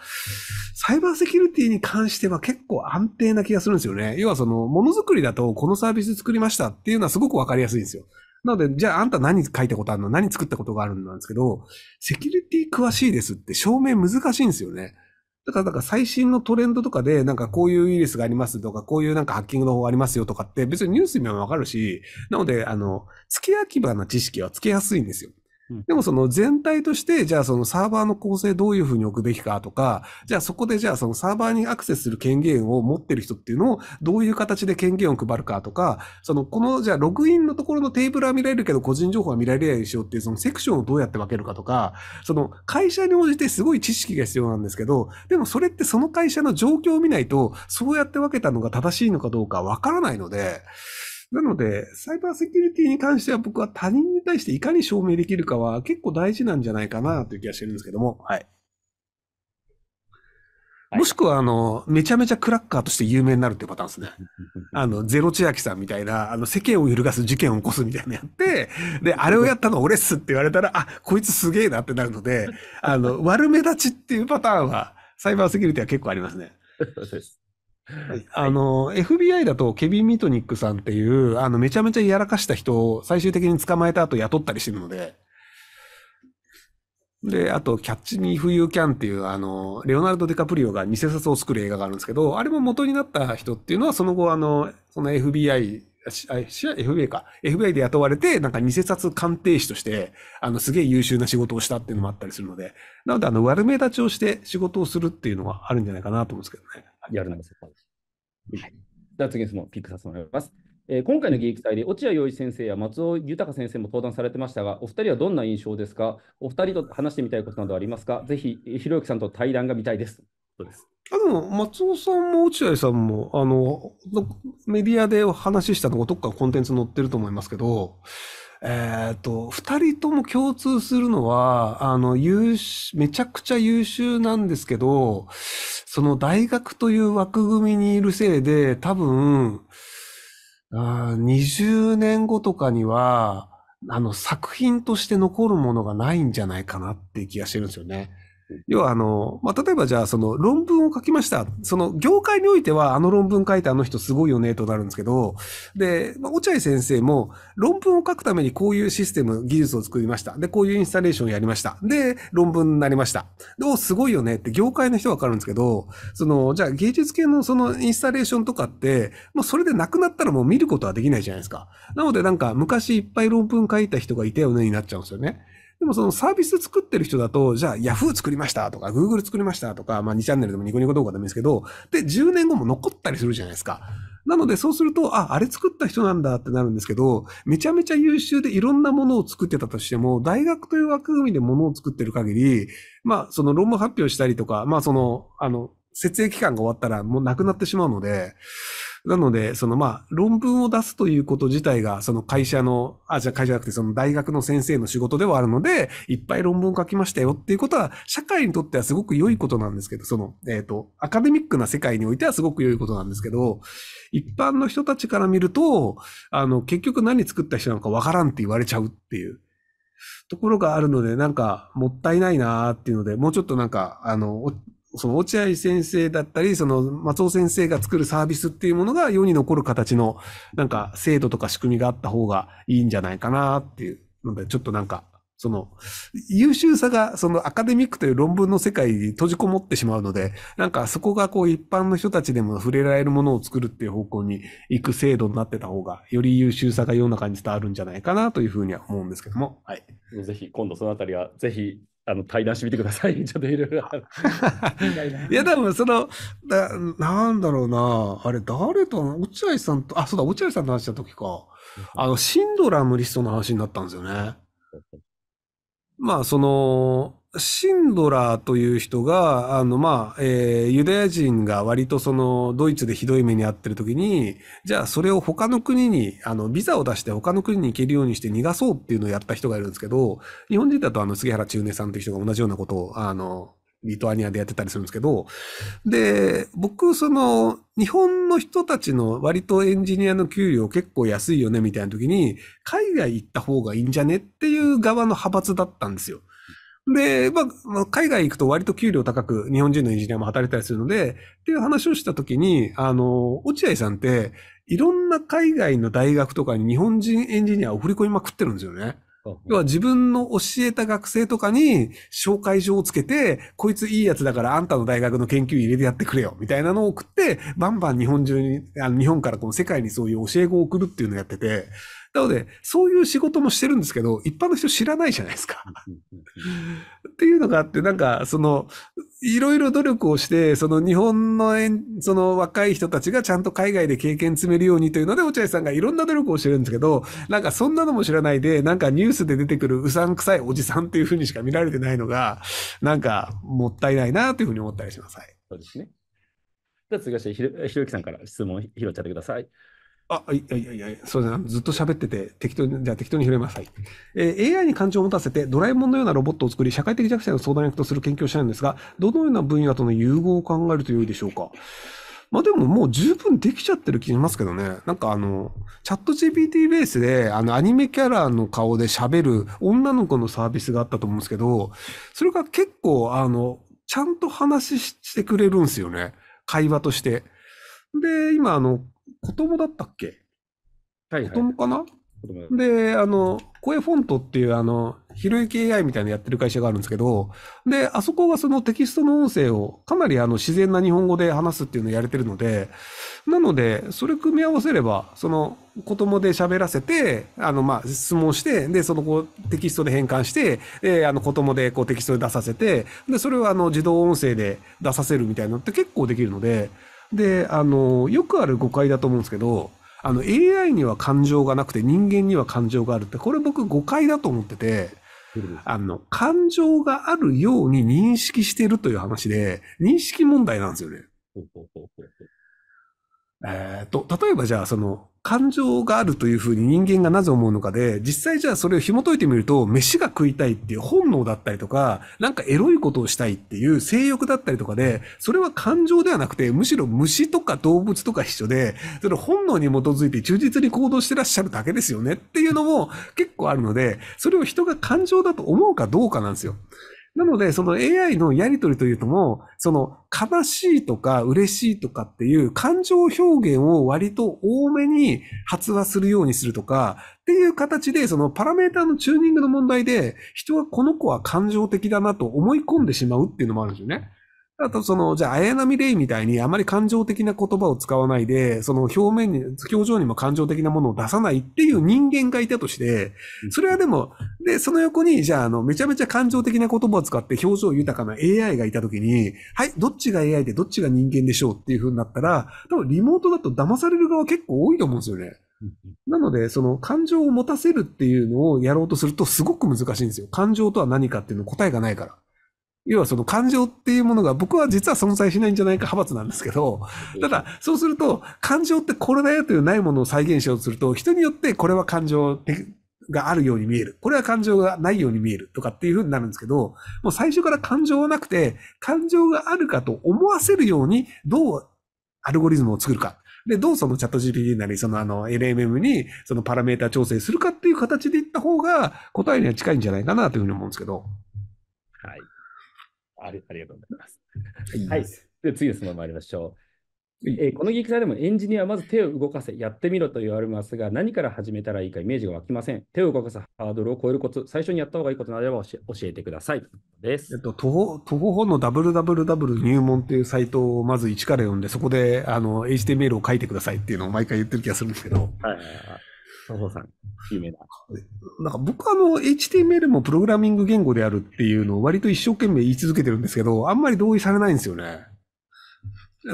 サイバーセキュリティに関しては結構安定な気がするんですよね。要はその、ものづくりだと、このサービス作りましたっていうのはすごくわかりやすいんですよ。なので、じゃああんた何書いたことあるの何作ったことがあるのなんですけど、セキュリティ詳しいですって証明難しいんですよね。だからなんか最新のトレンドとかで、なんかこういうウイルスがありますとか、こういうなんかハッキングの方がありますよとかって別にニュースにもわかるし、なので、あの、付け焼き場の知識は付けやすいんですよ。でもその全体として、じゃあそのサーバーの構成どういうふうに置くべきかとか、じゃあそこでじゃあそのサーバーにアクセスする権限を持ってる人っていうのをどういう形で権限を配るかとか、そのこのじゃあログインのところのテーブルは見られるけど個人情報は見られないでしょうっていうそのセクションをどうやって分けるかとか、その会社に応じてすごい知識が必要なんですけど、でもそれってその会社の状況を見ないと、そうやって分けたのが正しいのかどうかわからないので、なので、サイバーセキュリティに関しては僕は他人に対していかに証明できるかは結構大事なんじゃないかなという気がしてるんですけども、はい。もしくは、あの、めちゃめちゃクラッカーとして有名になるってパターンですね。あの、ゼロ千秋さんみたいな、あの、世間を揺るがす事件を起こすみたいなやって、で、あれをやったの俺っすって言われたら、あ、こいつすげえなってなるので、あの、悪目立ちっていうパターンは、サイバーセキュリティは結構ありますね。そうです。はい、あの、FBI だとケビン・ミトニックさんっていう、あの、めちゃめちゃやらかした人を最終的に捕まえた後雇ったりしてるので、で、あと、キャッチ・ミフ・ユー・キャンっていう、あの、レオナルド・デカプリオが偽札を作る映画があるんですけど、あれも元になった人っていうのは、その後、あの、その FBI、FBI か、FBI で雇われて、なんか偽札鑑定士として、あの、すげえ優秀な仕事をしたっていうのもあったりするので、なので、あの、悪目立ちをして仕事をするっていうのはあるんじゃないかなと思うんですけどね。やるのがそこです。はい、次の質問、ピックさせてもらいます。えー、今回の劇役祭で落合陽一先生や松尾豊先生も登壇されてましたが、お二人はどんな印象ですかお二人と話してみたいことなどありますかぜひ、ひろゆきさんと対談が見たいです。そうですあでも、松尾さんも落合さんも、あの、メディアで話したのがどっかコンテンツ載ってると思いますけど、えっ、と、二人とも共通するのは、あの、優秀、めちゃくちゃ優秀なんですけど、その大学という枠組みにいるせいで、多分、あ20年後とかには、あの、作品として残るものがないんじゃないかなって気がしてるんですよね。要はあの、まあ、例えばじゃあその論文を書きました。その業界においてはあの論文書いたあの人すごいよねとなるんですけど、で、まあ、落合先生も論文を書くためにこういうシステム、技術を作りました。で、こういうインスタレーションをやりました。で、論文になりました。で、お、すごいよねって業界の人はわかるんですけど、その、じゃあ芸術系のそのインスタレーションとかって、もうそれでなくなったらもう見ることはできないじゃないですか。なのでなんか昔いっぱい論文書いた人がいたよねになっちゃうんですよね。でもそのサービス作ってる人だと、じゃあ Yahoo 作りましたとか、Google 作りましたとか、まあ2チャンネルでもニコニコ動画でもいいですけど、で、10年後も残ったりするじゃないですか。なので、そうすると、あ、あれ作った人なんだってなるんですけど、めちゃめちゃ優秀でいろんなものを作ってたとしても、大学という枠組みでものを作ってる限り、まあ、その論文発表したりとか、まあ、その、あの、設営期間が終わったらもうなくなってしまうので、なので、そのまあ、論文を出すということ自体が、その会社の、あ、じゃ会社じゃなくて、その大学の先生の仕事ではあるので、いっぱい論文を書きましたよっていうことは、社会にとってはすごく良いことなんですけど、その、えっ、ー、と、アカデミックな世界においてはすごく良いことなんですけど、一般の人たちから見ると、あの、結局何作った人なのかわからんって言われちゃうっていう。ところがあるので、なんか、もったいないなーっていうので、もうちょっとなんか、あの、その落合先生だったり、その松尾先生が作るサービスっていうものが世に残る形の、なんか制度とか仕組みがあった方がいいんじゃないかなっていうので、ちょっとなんか、その、優秀さが、そのアカデミックという論文の世界に閉じこもってしまうので、なんかそこがこう一般の人たちでも触れられるものを作るっていう方向に行く制度になってた方が、より優秀さが世の中に伝わるんじゃないかなというふうには思うんですけども。はい。ぜひ、今度そのあたりは、ぜひあの対談してみてください。ちょっといろいろ。いや、多分そのな、なんだろうな、あれ、誰と、落合さんと、あ、そうだ、落合さんと話した時か、あの、シンドラー無理ストの話になったんですよね。まあ、その、シンドラーという人が、あの、まあ、えー、ユダヤ人が割とその、ドイツでひどい目に遭ってる時に、じゃあそれを他の国に、あの、ビザを出して他の国に行けるようにして逃がそうっていうのをやった人がいるんですけど、日本人だとあの、杉原中根さんという人が同じようなことを、あの、リトアニアでやってたりするんですけど、で、僕、その、日本の人たちの割とエンジニアの給料結構安いよねみたいな時に、海外行った方がいいんじゃねっていう側の派閥だったんですよ。で、まあ、海外行くと割と給料高く日本人のエンジニアも働いたりするので、っていう話をしたときに、あの、落合さんって、いろんな海外の大学とかに日本人エンジニアを振り込みまくってるんですよね。要は自分の教えた学生とかに紹介状をつけて、こいついいやつだからあんたの大学の研究入れてやってくれよ、みたいなのを送って、バンバン日本中に、あの日本からこの世界にそういう教え子を送るっていうのをやってて、なので、そういう仕事もしてるんですけど、一般の人知らないじゃないですか。っていうのがあって、なんか、その、いろいろ努力をして、その日本の、その若い人たちがちゃんと海外で経験積めるようにというので、落合さんがいろんな努力をしてるんですけど、なんかそんなのも知らないで、なんかニュースで出てくるうさんくさいおじさんっていうふうにしか見られてないのが、なんかもったいないなというふうに思ったりします。はい、そうですね。では、次はひろ、ひろゆきさんから質問を拾っちゃってください。あ、いやいやいや、そうだな。ずっと喋ってて、適当に、じゃあ適当に拾います。はい。えー、AI に感情を持たせて、ドラえもんのようなロボットを作り、社会的弱者の相談役とする研究をしたいんですが、どのような分野との融合を考えると良いでしょうか。まあでももう十分できちゃってる気しますけどね。なんかあの、チャット GPT ベースで、あの、アニメキャラの顔で喋る女の子のサービスがあったと思うんですけど、それが結構、あの、ちゃんと話してくれるんですよね。会話として。で、今あの、子供だったっけ、はいはい、子供かなで、あの、声フォントっていう、あの、ひろゆき AI みたいなやってる会社があるんですけど、で、あそこがそのテキストの音声をかなりあの自然な日本語で話すっていうのをやれてるので、なので、それ組み合わせれば、その子供で喋らせて、あの、まあ、質問して、で、そのこうテキストで変換して、で、あの子供でこうテキストで出させて、で、それをあの自動音声で出させるみたいなのって結構できるので、で、あの、よくある誤解だと思うんですけど、あの、AI には感情がなくて人間には感情があるって、これ僕誤解だと思ってて、あの、感情があるように認識してるという話で、認識問題なんですよね。えーと、と例えばじゃあその感情があるというふうに人間がなぜ思うのかで実際じゃあそれを紐解いてみると飯が食いたいっていう本能だったりとかなんかエロいことをしたいっていう性欲だったりとかでそれは感情ではなくてむしろ虫とか動物とか一緒でそれ本能に基づいて忠実に行動してらっしゃるだけですよねっていうのも結構あるのでそれを人が感情だと思うかどうかなんですよ。なので、その AI のやりとりというとも、その悲しいとか嬉しいとかっていう感情表現を割と多めに発話するようにするとか、っていう形で、そのパラメーターのチューニングの問題で、人はこの子は感情的だなと思い込んでしまうっていうのもあるんですよね。あと、その、じゃあ、綾波レイみたいに、あまり感情的な言葉を使わないで、その表面に、表情にも感情的なものを出さないっていう人間がいたとして、それはでも、で、その横に、じゃあ、あの、めちゃめちゃ感情的な言葉を使って表情豊かな AI がいたときに、はい、どっちが AI でどっちが人間でしょうっていう風になったら、多分リモートだと騙される側結構多いと思うんですよね。なので、その感情を持たせるっていうのをやろうとするとすごく難しいんですよ。感情とは何かっていうの答えがないから。要はその感情っていうものが僕は実は存在しないんじゃないか派閥なんですけど、ただそうすると感情ってこれだよというないものを再現しようとすると、人によってこれは感情があるように見える。これは感情がないように見えるとかっていう風になるんですけど、もう最初から感情はなくて、感情があるかと思わせるようにどうアルゴリズムを作るか。で、どうそのチャット GPT なり、そのあの LMM にそのパラメータ調整するかっていう形でいった方が答えには近いんじゃないかなというふうに思うんですけど。はい。あり ありがとうございます。はい。で次の質問参りましょう。えー、このギ場クさんでもエンジニアはまず手を動かせ、やってみろと言われますが、何から始めたらいいかイメージが湧きません。手を動かすハードルを超えるコツ、最初にやった方がいいことなれば教えてください。です。えっと、徒歩、徒歩の www 入門っていうサイトをまず一から読んで、そこで、あの、HTML を書いてくださいっていうのを毎回言ってる気がするんですけど。はいはいはい。さん、有名な。なんか僕はあの、HTML もプログラミング言語であるっていうのを割と一生懸命言い続けてるんですけど、あんまり同意されないんですよね。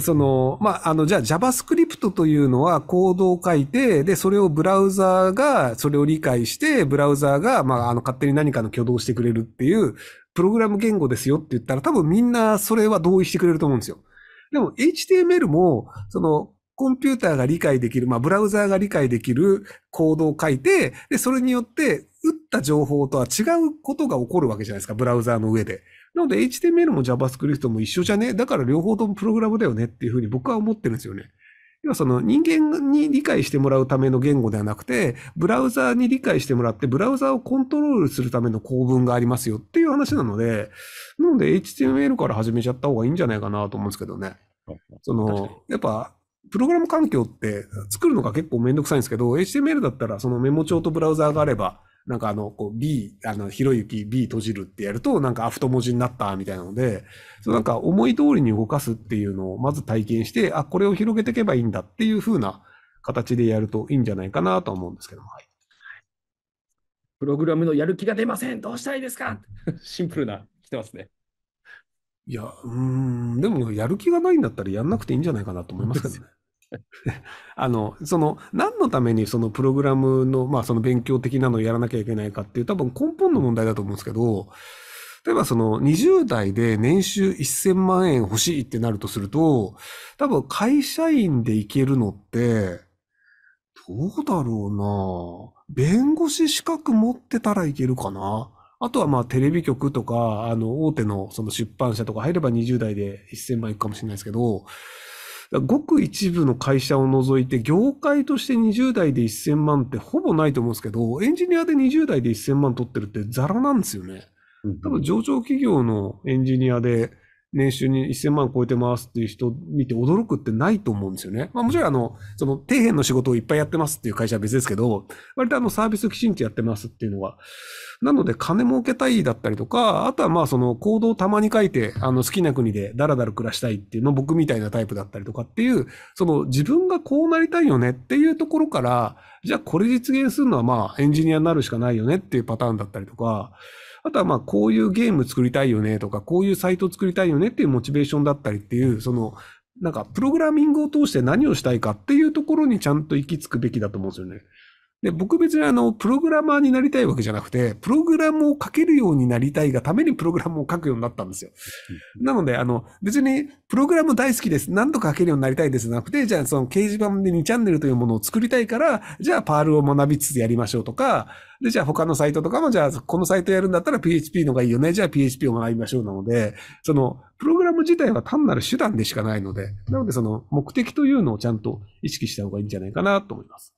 その、まあ、あの、じゃあ JavaScript というのはコードを書いて、で、それをブラウザーが、それを理解して、ブラウザーが、まあ、あの、勝手に何かの挙動してくれるっていう、プログラム言語ですよって言ったら、多分みんなそれは同意してくれると思うんですよ。でも HTML も、その、コンピューターが理解できる、まあ、ブラウザーが理解できるコードを書いて、で、それによって、打った情報とは違うことが起こるわけじゃないですか、ブラウザーの上で。なので、HTML も JavaScript も一緒じゃねだから両方ともプログラムだよねっていうふうに僕は思ってるんですよね。要はその人間に理解してもらうための言語ではなくて、ブラウザーに理解してもらって、ブラウザーをコントロールするための構文がありますよっていう話なので、なので HTML から始めちゃった方がいいんじゃないかなと思うんですけどね。その、やっぱプログラム環境って作るのが結構めんどくさいんですけど、HTML だったらそのメモ帳とブラウザーがあれば、なんかあの、こう B、あの、ひろゆき B 閉じるってやると、なんかアフト文字になったみたいなので、そうなんか思い通りに動かすっていうのをまず体験して、あ、これを広げていけばいいんだっていうふうな形でやるといいんじゃないかなと思うんですけども、はい。プログラムのやる気が出ません。どうしたらいいですか シンプルな、来てますね。いや、うん、でもやる気がないんだったらやんなくていいんじゃないかなと思いますけどね。あの、その、何のためにそのプログラムの、まあその勉強的なのをやらなきゃいけないかっていう多分根本の問題だと思うんですけど、例えばその20代で年収1000万円欲しいってなるとすると、多分会社員でいけるのって、どうだろうな弁護士資格持ってたらいけるかなあとはまあテレビ局とか、あの大手のその出版社とか入れば20代で1000万いくかもしれないですけど、ごく一部の会社を除いて、業界として20代で1000万ってほぼないと思うんですけど、エンジニアで20代で1000万取ってるってザラなんですよね。多分上場企業のエンジニアで年収に1000万超えてますっていう人見て驚くってないと思うんですよね。まあもちろんあの、その底辺の仕事をいっぱいやってますっていう会社は別ですけど、割とあのサービスきちんとやってますっていうのは。なので金儲けたいだったりとか、あとはまあその行動をたまに書いて、あの好きな国でダラダラ暮らしたいっていうの僕みたいなタイプだったりとかっていう、その自分がこうなりたいよねっていうところから、じゃあこれ実現するのはまあエンジニアになるしかないよねっていうパターンだったりとか、あとはまあこういうゲーム作りたいよねとか、こういうサイト作りたいよねっていうモチベーションだったりっていう、その、なんかプログラミングを通して何をしたいかっていうところにちゃんと行き着くべきだと思うんですよね。で、僕別にあの、プログラマーになりたいわけじゃなくて、プログラムを書けるようになりたいがためにプログラムを書くようになったんですよ。なので、あの、別にプログラム大好きです。何度か書けるようになりたいですなくて、じゃあその掲示板で2チャンネルというものを作りたいから、じゃあパールを学びつつやりましょうとか、で、じゃあ他のサイトとかも、じゃあこのサイトやるんだったら PHP のがいいよね。じゃあ PHP を学びましょうなので、その、プログラム自体は単なる手段でしかないので、なのでその目的というのをちゃんと意識した方がいいんじゃないかなと思います。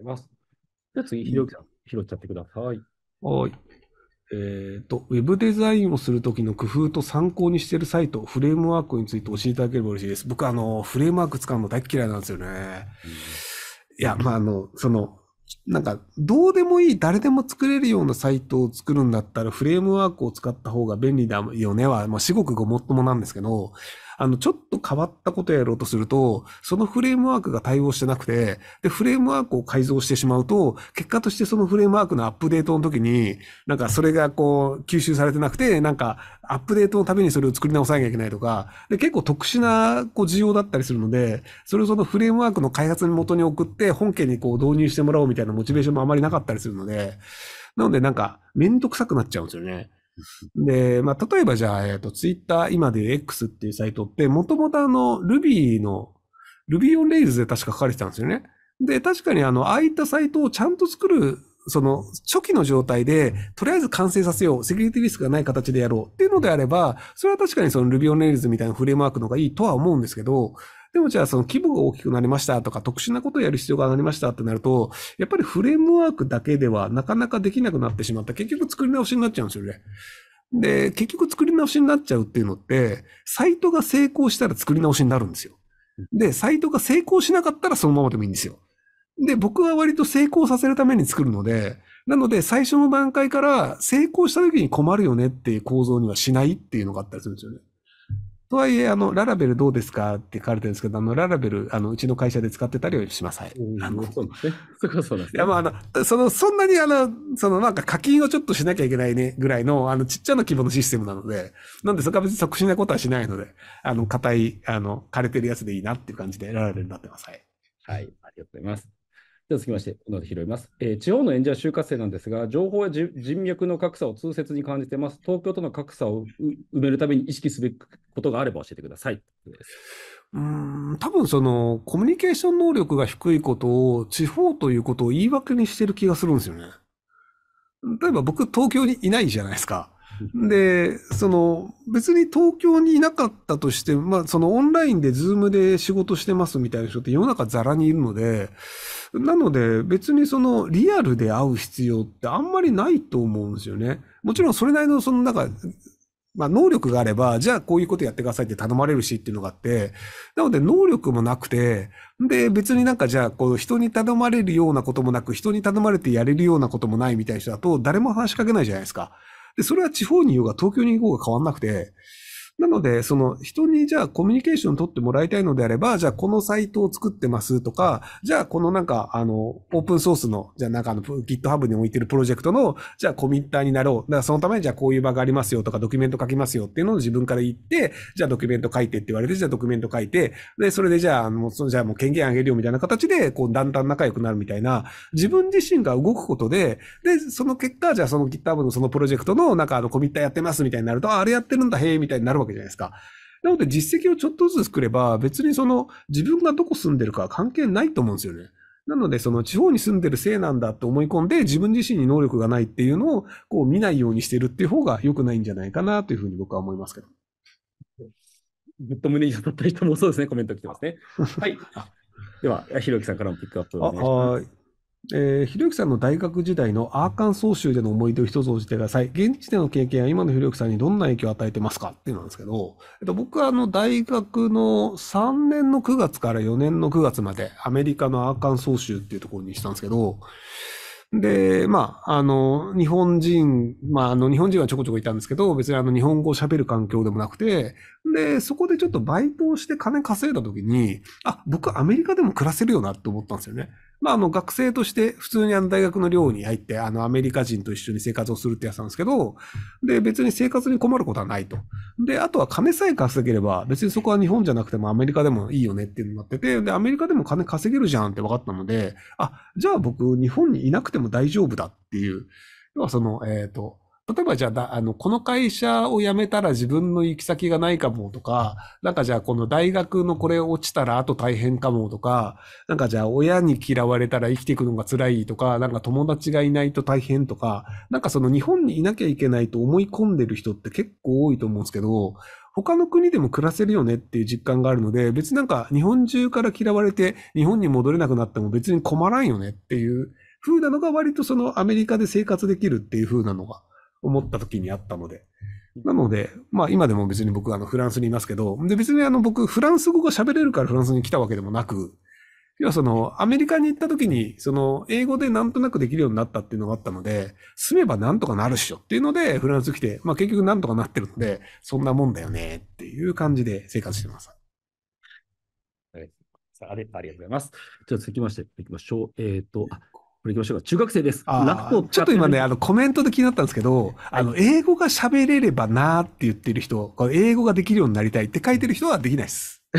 います。じゃあ次、ひろきさん、拾っちゃってください。はい。えーと、ウェブデザインをするときの工夫と参考にしてるサイト、フレームワークについて教えていただければ嬉しいです。僕、あの、フレームワーク使うの大嫌いなんですよね。うん、いや、まあ、あの、その、なんか、どうでもいい、誰でも作れるようなサイトを作るんだったら、フレームワークを使った方が便利だよねは、まあ、至極ごもっともなんですけど、あの、ちょっと変わったことやろうとすると、そのフレームワークが対応してなくて、で、フレームワークを改造してしまうと、結果としてそのフレームワークのアップデートの時に、なんかそれがこう、吸収されてなくて、なんか、アップデートのためにそれを作り直さなきゃいけないとか、で、結構特殊な、こう、需要だったりするので、それをそのフレームワークの開発の元に送って、本家にこう、導入してもらおうみたいなモチベーションもあまりなかったりするので、なのでなんか、めんどくさくなっちゃうんですよね。で、まあ、例えばじゃあ、えっ、ー、と、ツイッター、今で X っていうサイトって、もともとあの、Ruby の、Ruby on Rails で確か書かれてたんですよね。で、確かにあの、ああいったサイトをちゃんと作る、その、初期の状態で、とりあえず完成させよう、セキュリティリスクがない形でやろうっていうのであれば、それは確かにその Ruby on Rails みたいなフレームワークの方がいいとは思うんですけど、でもじゃあその規模が大きくなりましたとか特殊なことをやる必要がありましたってなると、やっぱりフレームワークだけではなかなかできなくなってしまった。結局作り直しになっちゃうんですよね。で、結局作り直しになっちゃうっていうのって、サイトが成功したら作り直しになるんですよ。で、サイトが成功しなかったらそのままでもいいんですよ。で、僕は割と成功させるために作るので、なので最初の段階から成功した時に困るよねっていう構造にはしないっていうのがあったりするんですよね。とはいえ、あの、ララベルどうですかって書かれてるんですけど、あの、ララベル、あの、うちの会社で使ってたりはします。はい。あそうですね。そうそうです、ね。いや、まあ、あの、その、そんなにあの、その、なんか課金をちょっとしなきゃいけないね、ぐらいの、あの、ちっちゃな規模のシステムなので、なんでそこは別に即死なことはしないので、あの、硬い、あの、枯れてるやつでいいなっていう感じで、ララベルになってます。はい。はい。ありがとうございます。では続きまして、ので拾います、えー、地方の演者就活生なんですが、情報や人脈の格差を通説に感じています。東京との格差を埋めるために意識すべきことがあれば教えてください。うん多分そのコミュニケーション能力が低いことを地方ということを言い訳にしてる気がするんですよね。例えば僕東京にいないじゃないですか。で、その、別に東京にいなかったとして、まあ、そのオンラインでズームで仕事してますみたいな人って世の中ザラにいるので、なので別にそのリアルで会う必要ってあんまりないと思うんですよね。もちろんそれなりのそのなんか、まあ能力があれば、じゃあこういうことやってくださいって頼まれるしっていうのがあって、なので能力もなくて、で別になんかじゃあこう人に頼まれるようなこともなく、人に頼まれてやれるようなこともないみたいな人だと誰も話しかけないじゃないですか。で、それは地方にいようが東京に行こうが変わんなくて、なので、その人にじゃあコミュニケーション取ってもらいたいのであれば、じゃあこのサイトを作ってますとか、じゃあこのなんか、あの、オープンソースの、じゃあなんかあの GitHub に置いてるプロジェクトの、じゃあコミッターになろう。だからそのためにじゃあこういう場がありますよとか、ドキュメント書きますよっていうのを自分から言って、じゃあドキュメント書いてって言われて、じゃあドキュメント書いて、で、それでじゃあ、もう、そのじゃあもう権限あげるよみたいな形で、こうだんだん仲良くなるみたいな、自分自身が動くことで、で、その結果、じゃあその GitHub のそのプロジェクトのなんかあのコミッターやってますみたいになると、あ、あれやってるんだ、へえ、みたいになるわけじゃないですか。なので実績をちょっとずつ作れば、別にその自分がどこ住んでるか関係ないと思うんですよね。なので、その地方に住んでるせいなんだって思い込んで、自分自身に能力がないっていうのを、こう見ないようにしてるっていう方が良くないんじゃないかなというふうに僕は思いますけど。ずっと胸に当たった人もそうですね、コメント来てますね。はい。では、ひろきさんからもピックアップお願いします。えー、ひろゆきさんの大学時代のアーカンソー州での思い出を一つ教えてください。現地での経験は今のひろゆきさんにどんな影響を与えてますかっていうなんですけど、えっと、僕はあの大学の3年の9月から4年の9月までアメリカのアーカンソー州っていうところにしたんですけど、で、まあ、あの、日本人、まあ、あの、日本人はちょこちょこいたんですけど、別にあの、日本語を喋る環境でもなくて、で、そこでちょっとバイトをして金稼いだ時に、あ、僕アメリカでも暮らせるよなって思ったんですよね。まあ、あの、学生として普通にあの大学の寮に入って、あの、アメリカ人と一緒に生活をするってやつなんですけど、で、別に生活に困ることはないと。で、あとは金さえ稼げれば、別にそこは日本じゃなくてもアメリカでもいいよねっていうのになってて、で、アメリカでも金稼げるじゃんって分かったので、あ、じゃあ僕、日本にいなくても大丈夫だっていう、要はその、えっ、ー、と、例えばじゃあ、あの、この会社を辞めたら自分の行き先がないかもとか、なんかじゃあこの大学のこれ落ちたらあと大変かもとか、なんかじゃあ親に嫌われたら生きていくのが辛いとか、なんか友達がいないと大変とか、なんかその日本にいなきゃいけないと思い込んでる人って結構多いと思うんですけど、他の国でも暮らせるよねっていう実感があるので、別になんか日本中から嫌われて日本に戻れなくなっても別に困らんよねっていう風なのが割とそのアメリカで生活できるっていう風なのが思った時にあったので。なので、まあ今でも別に僕あのフランスにいますけど、で別にあの僕フランス語が喋れるからフランスに来たわけでもなく、要はそのアメリカに行った時にその英語でなんとなくできるようになったっていうのがあったので、住めばなんとかなるっしょっていうのでフランス来て、まあ結局なんとかなってるんで、そんなもんだよねっていう感じで生活してます。あれありがとうございます。じゃあ続きましていきましょう。えっ、ー、と、あこれ行きましょうか。中学生です。語ちょっと今ね、あの、コメントで気になったんですけど、はい、あの、英語が喋れればなーって言ってる人、英語ができるようになりたいって書いてる人はできないです。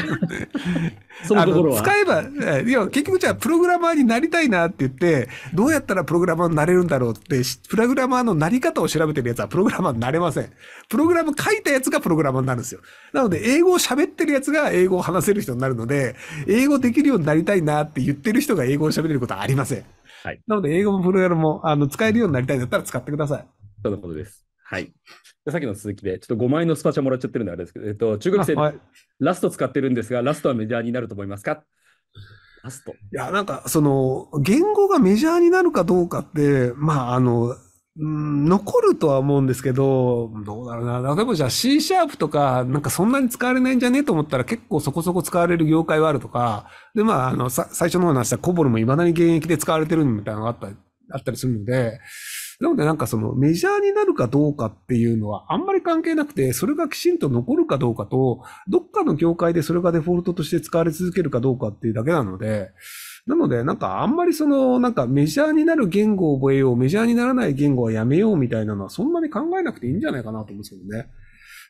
そのところは。使えば、いや、結局じゃあ、プログラマーになりたいなって言って、どうやったらプログラマーになれるんだろうって、プログラマーのなり方を調べてるやつはプログラマーになれません。プログラム書いたやつがプログラマーになるんですよ。なので、英語を喋ってるやつが英語を話せる人になるので、英語できるようになりたいなって言ってる人が英語を喋れることはありません。はい。なので、英語もプログラムも、あの、使えるようになりたいんだったら使ってください。そのことです。はい。さっきの続きで、ちょっと5万円のスパチャもらっちゃってるんであれですけど、えっと、中学生、はい、ラスト使ってるんですが、ラストはメジャーになると思いますかラストいや、なんか、その、言語がメジャーになるかどうかって、まあ、あの、うん、残るとは思うんですけど、どうだろうな。例えばじゃあ C シャープとか、なんかそんなに使われないんじゃねと思ったら結構そこそこ使われる業界はあるとか、で、まあ、あの、さ最初の方の話したコボルも未だに現役で使われてるみたいなのがあったあったりするので、なのでなんかそのメジャーになるかどうかっていうのはあんまり関係なくて、それがきちんと残るかどうかと、どっかの業界でそれがデフォルトとして使われ続けるかどうかっていうだけなので、なので、なんかあんまりその、なんかメジャーになる言語を覚えよう、メジャーにならない言語はやめようみたいなのはそんなに考えなくていいんじゃないかなと思うんですけどね。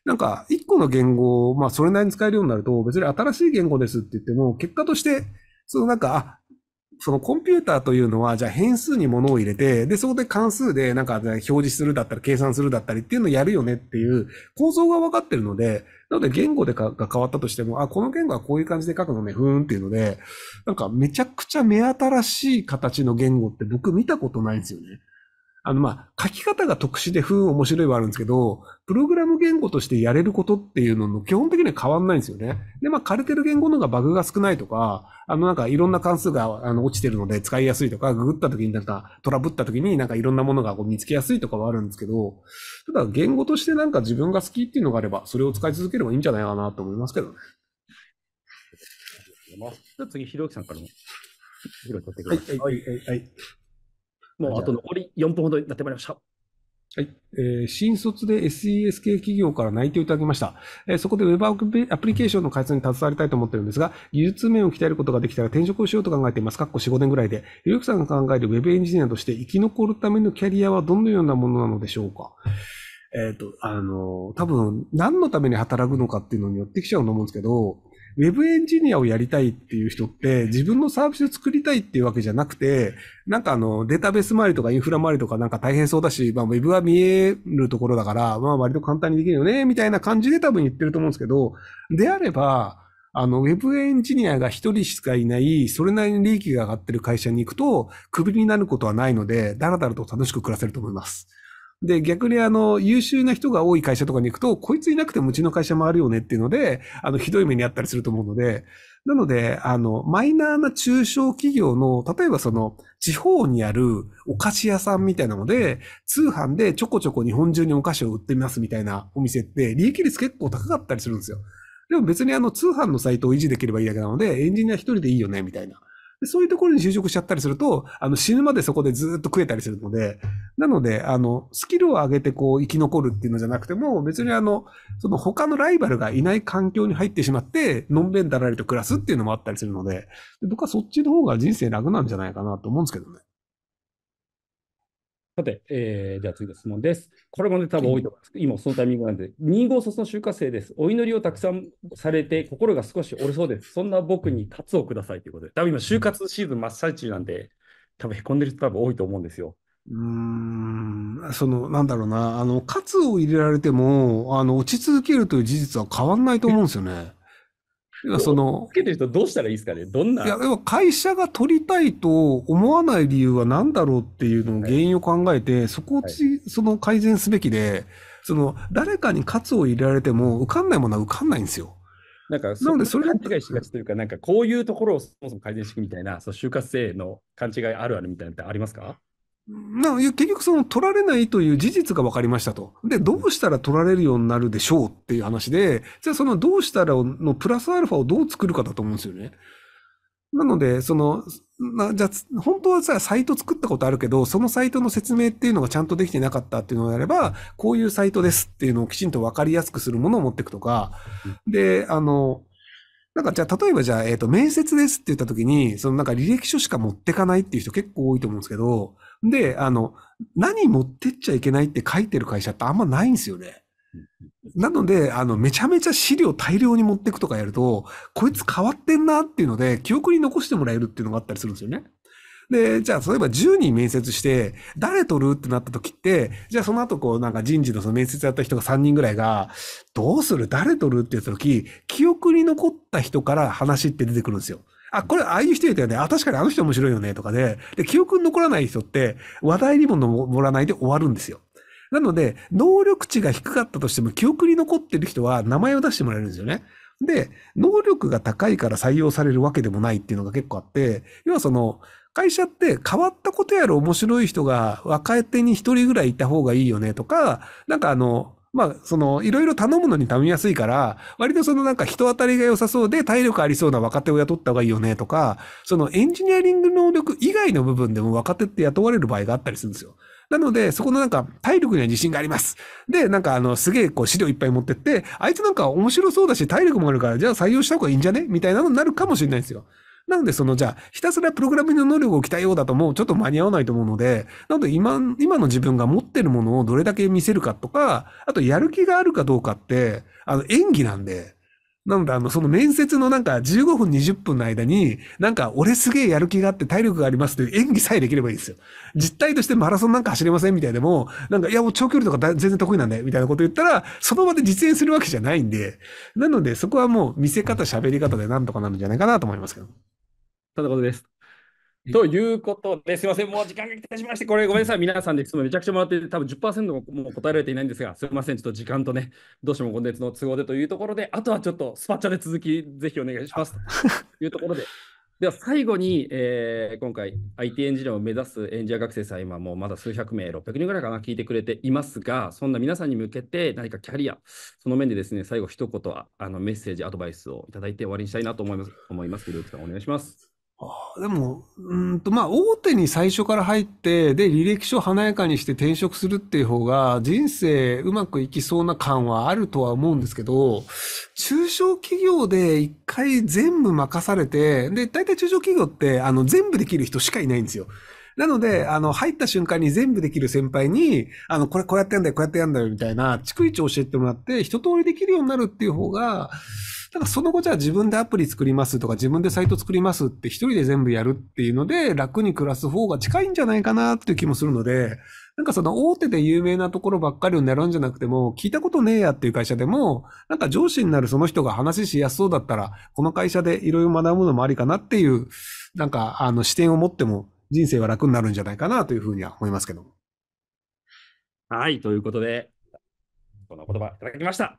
なんか、一個の言語を、まあ、それなりに使えるようになると、別に新しい言語ですって言っても、結果として、そのなんか、あ、そのコンピューターというのは、じゃあ変数にものを入れて、で、そこで関数でなんか表示するだったり、計算するだったりっていうのをやるよねっていう構造が分かってるので、なので言語でかが変わったとしても、あ、この言語はこういう感じで書くのね、ふーんっていうので、なんかめちゃくちゃ目新しい形の言語って僕見たことないんですよね。あの、まあ、書き方が特殊で、ふん面白いはあるんですけど、プログラム言語としてやれることっていうのの基本的には変わんないんですよね。で、まあ、枯れてる言語の方がバグが少ないとか、あの、なんかいろんな関数があの落ちてるので使いやすいとか、ググった時になんかトラブった時になんかいろんなものがこう見つけやすいとかはあるんですけど、ただ言語としてなんか自分が好きっていうのがあれば、それを使い続ければいいんじゃないかなと思いますけどね。じゃあ次、ひろきさんからも。はい、はい、はい。もうあと残り4分ほどになってまいりました。はい、えー。新卒で SES 系企業から内定をいただきました。えー、そこで Web アプリケーションの開発に携わりたいと思ってるんですが、技術面を鍛えることができたら転職をしようと考えています。かっこ4、5年ぐらいで。ゆうきさんが考える Web エンジニアとして生き残るためのキャリアはどのようなものなのでしょうかえっ、ー、と、あの、多分、何のために働くのかっていうのによってきちゃうと思うんですけど、ウェブエンジニアをやりたいっていう人って、自分のサービスを作りたいっていうわけじゃなくて、なんかあの、データベース周りとかインフラ周りとかなんか大変そうだし、まあ、ウェブは見えるところだから、まあ、割と簡単にできるよね、みたいな感じで多分言ってると思うんですけど、であれば、あの、ウェブエンジニアが一人しかいない、それなりに利益が上がってる会社に行くと、クビになることはないので、だらだらと楽しく暮らせると思います。で、逆にあの、優秀な人が多い会社とかに行くと、こいついなくてもうちの会社もあるよねっていうので、あの、ひどい目にあったりすると思うので、なので、あの、マイナーな中小企業の、例えばその、地方にあるお菓子屋さんみたいなので、通販でちょこちょこ日本中にお菓子を売ってみますみたいなお店って、利益率結構高かったりするんですよ。でも別にあの、通販のサイトを維持できればいいだけなので、エンジニア一人でいいよね、みたいな。そういうところに就職しちゃったりすると、あの、死ぬまでそこでずっと食えたりするので、なので、あの、スキルを上げてこう生き残るっていうのじゃなくても、別にあの、その他のライバルがいない環境に入ってしまって、のんべんだらりと暮らすっていうのもあったりするので、僕はそっちの方が人生楽なんじゃないかなと思うんですけどね。さて、えー、では次の質問です。これもね、多分多いと思います。今、そのタイミングなんで、2号卒の就活生です。お祈りをたくさんされて、心が少し折れそうです。そんな僕に喝をくださいということで、多分今、就活シーズン真っ最中なんで、多分へこんでる人多分多いと思うんですよ。うん、その、なんだろうな、あの、喝を入れられても、あの、落ち続けるという事実は変わんないと思うんですよね。その。受けてる人どうしたらいいですかねどんな。いや、でも会社が取りたいと思わない理由は何だろうっていうのを原因を考えて、はい、そこをち、はい、その改善すべきで、その、誰かに喝を入れられても受かんないものは受かんないんですよ。なんか、なのでそれ勘違いしがちというか、なんかこういうところをそもそも改善していくみたいな、その就活生の勘違いあるあるみたいなのってありますかな結局その取られないという事実が分かりましたと。で、どうしたら取られるようになるでしょうっていう話で、じゃあそのどうしたらのプラスアルファをどう作るかだと思うんですよね。なので、その、じゃあ、本当はさ、サイト作ったことあるけど、そのサイトの説明っていうのがちゃんとできてなかったっていうのであれば、こういうサイトですっていうのをきちんと分かりやすくするものを持っていくとか、で、あの、なんかじゃあ、例えばじゃあ、えっ、ー、と、面接ですって言った時に、そのなんか履歴書しか持ってかないっていう人結構多いと思うんですけど、で、あの、何持ってっちゃいけないって書いてる会社ってあんまないんですよね。なので、あの、めちゃめちゃ資料大量に持ってくとかやると、こいつ変わってんなっていうので、記憶に残してもらえるっていうのがあったりするんですよね。で、じゃあ、例えば10人面接して、誰取るってなった時って、じゃあその後こう、なんか人事のその面接やった人が3人ぐらいが、どうする誰取るって言った時、記憶に残った人から話って出てくるんですよ。あ、これ、ああいう人いたよね。あ、確かにあの人面白いよね。とかで、で、記憶に残らない人って、話題にも乗らないで終わるんですよ。なので、能力値が低かったとしても、記憶に残ってる人は名前を出してもらえるんですよね。で、能力が高いから採用されるわけでもないっていうのが結構あって、要はその、会社って変わったことやる面白い人が若手に一人ぐらいいた方がいいよねとか、なんかあの、まあ、その、いろいろ頼むのに頼みやすいから、割とそのなんか人当たりが良さそうで体力ありそうな若手を雇った方がいいよねとか、そのエンジニアリング能力以外の部分でも若手って雇われる場合があったりするんですよ。なので、そこのなんか、体力には自信があります。で、なんかあの、すげえこう資料いっぱい持ってって、あいつなんか面白そうだし体力もあるから、じゃあ採用した方がいいんじゃねみたいなのになるかもしれないんですよ。なので、その、じゃあ、ひたすらプログラミングの能力を鍛えようだともうちょっと間に合わないと思うので、なので、今、今の自分が持ってるものをどれだけ見せるかとか、あと、やる気があるかどうかって、あの、演技なんで、なので、あの、その面接のなんか15分、20分の間に、なんか、俺すげえやる気があって体力がありますという演技さえできればいいですよ。実態としてマラソンなんか走れませんみたいでも、なんか、いや、もう長距離とか全然得意なんで、みたいなこと言ったら、その場で実演するわけじゃないんで、なので、そこはもう見せ方、喋り方でなんとかなるんじゃないかなと思いますけど。ただことです。ということで、すみません、もう時間が来てしまして、これごめんなさい、皆さんで質問めちゃくちゃもらって、多分10%ももう答えられていないんですが、すみません、ちょっと時間とね、どうしてもコンテンツの都合でというところで、あとはちょっとスパチャで続き、ぜひお願いしますというところで。では最後に、えー、今回 IT エンジニアを目指すエンジニア学生さん今もうまだ数百名600人ぐらいかな聞いてくれていますがそんな皆さんに向けて何かキャリアその面でですね最後一言あのメッセージアドバイスをいただいて終わりにしたいなと思います思いますけどお願いしますでも、うんと、まあ、大手に最初から入って、で、履歴書華やかにして転職するっていう方が、人生うまくいきそうな感はあるとは思うんですけど、中小企業で一回全部任されて、で、大体中小企業って、あの、全部できる人しかいないんですよ。なので、あの、入った瞬間に全部できる先輩に、あの、これこうやってやんだよ、こうやってやんだよ、みたいな、逐一教えてもらって、一通りできるようになるっていう方が、うんだかその後じゃあ自分でアプリ作りますとか自分でサイト作りますって一人で全部やるっていうので楽に暮らす方が近いんじゃないかなっていう気もするので、なんかその大手で有名なところばっかりを狙うんじゃなくても、聞いたことねえやっていう会社でも、なんか上司になるその人が話しやすそうだったら、この会社でいろいろ学ぶのもありかなっていう、なんかあの視点を持っても人生は楽になるんじゃないかなというふうには思いますけども。はい、ということで、この言葉いただきました。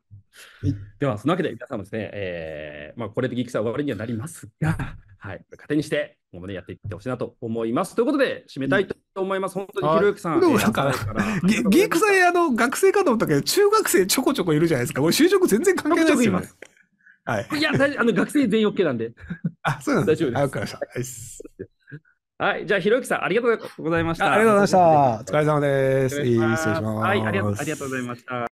では、そのわけで皆さんもですね、えー、まあ、これでギクさん終わりにはなりますが、はい、糧にして、ここでやっていってほしいなと思います。ということで、締めたいと思います。本当にひろゆきさん。でもなんか、ギークサーあの、学生かと思ったけど、中学生ちょこちょこいるじゃないですか。俺、就職全然関係ないですよ、ね。はい。いや、大あの学生全員 OK なんで。あ、そうなんです。大丈夫です。あ、わした。はい、じゃあ、ひろゆきさん、ありがとうございました。ありがとうございました。お疲れ様です。失礼します。はい、ありがとうございました。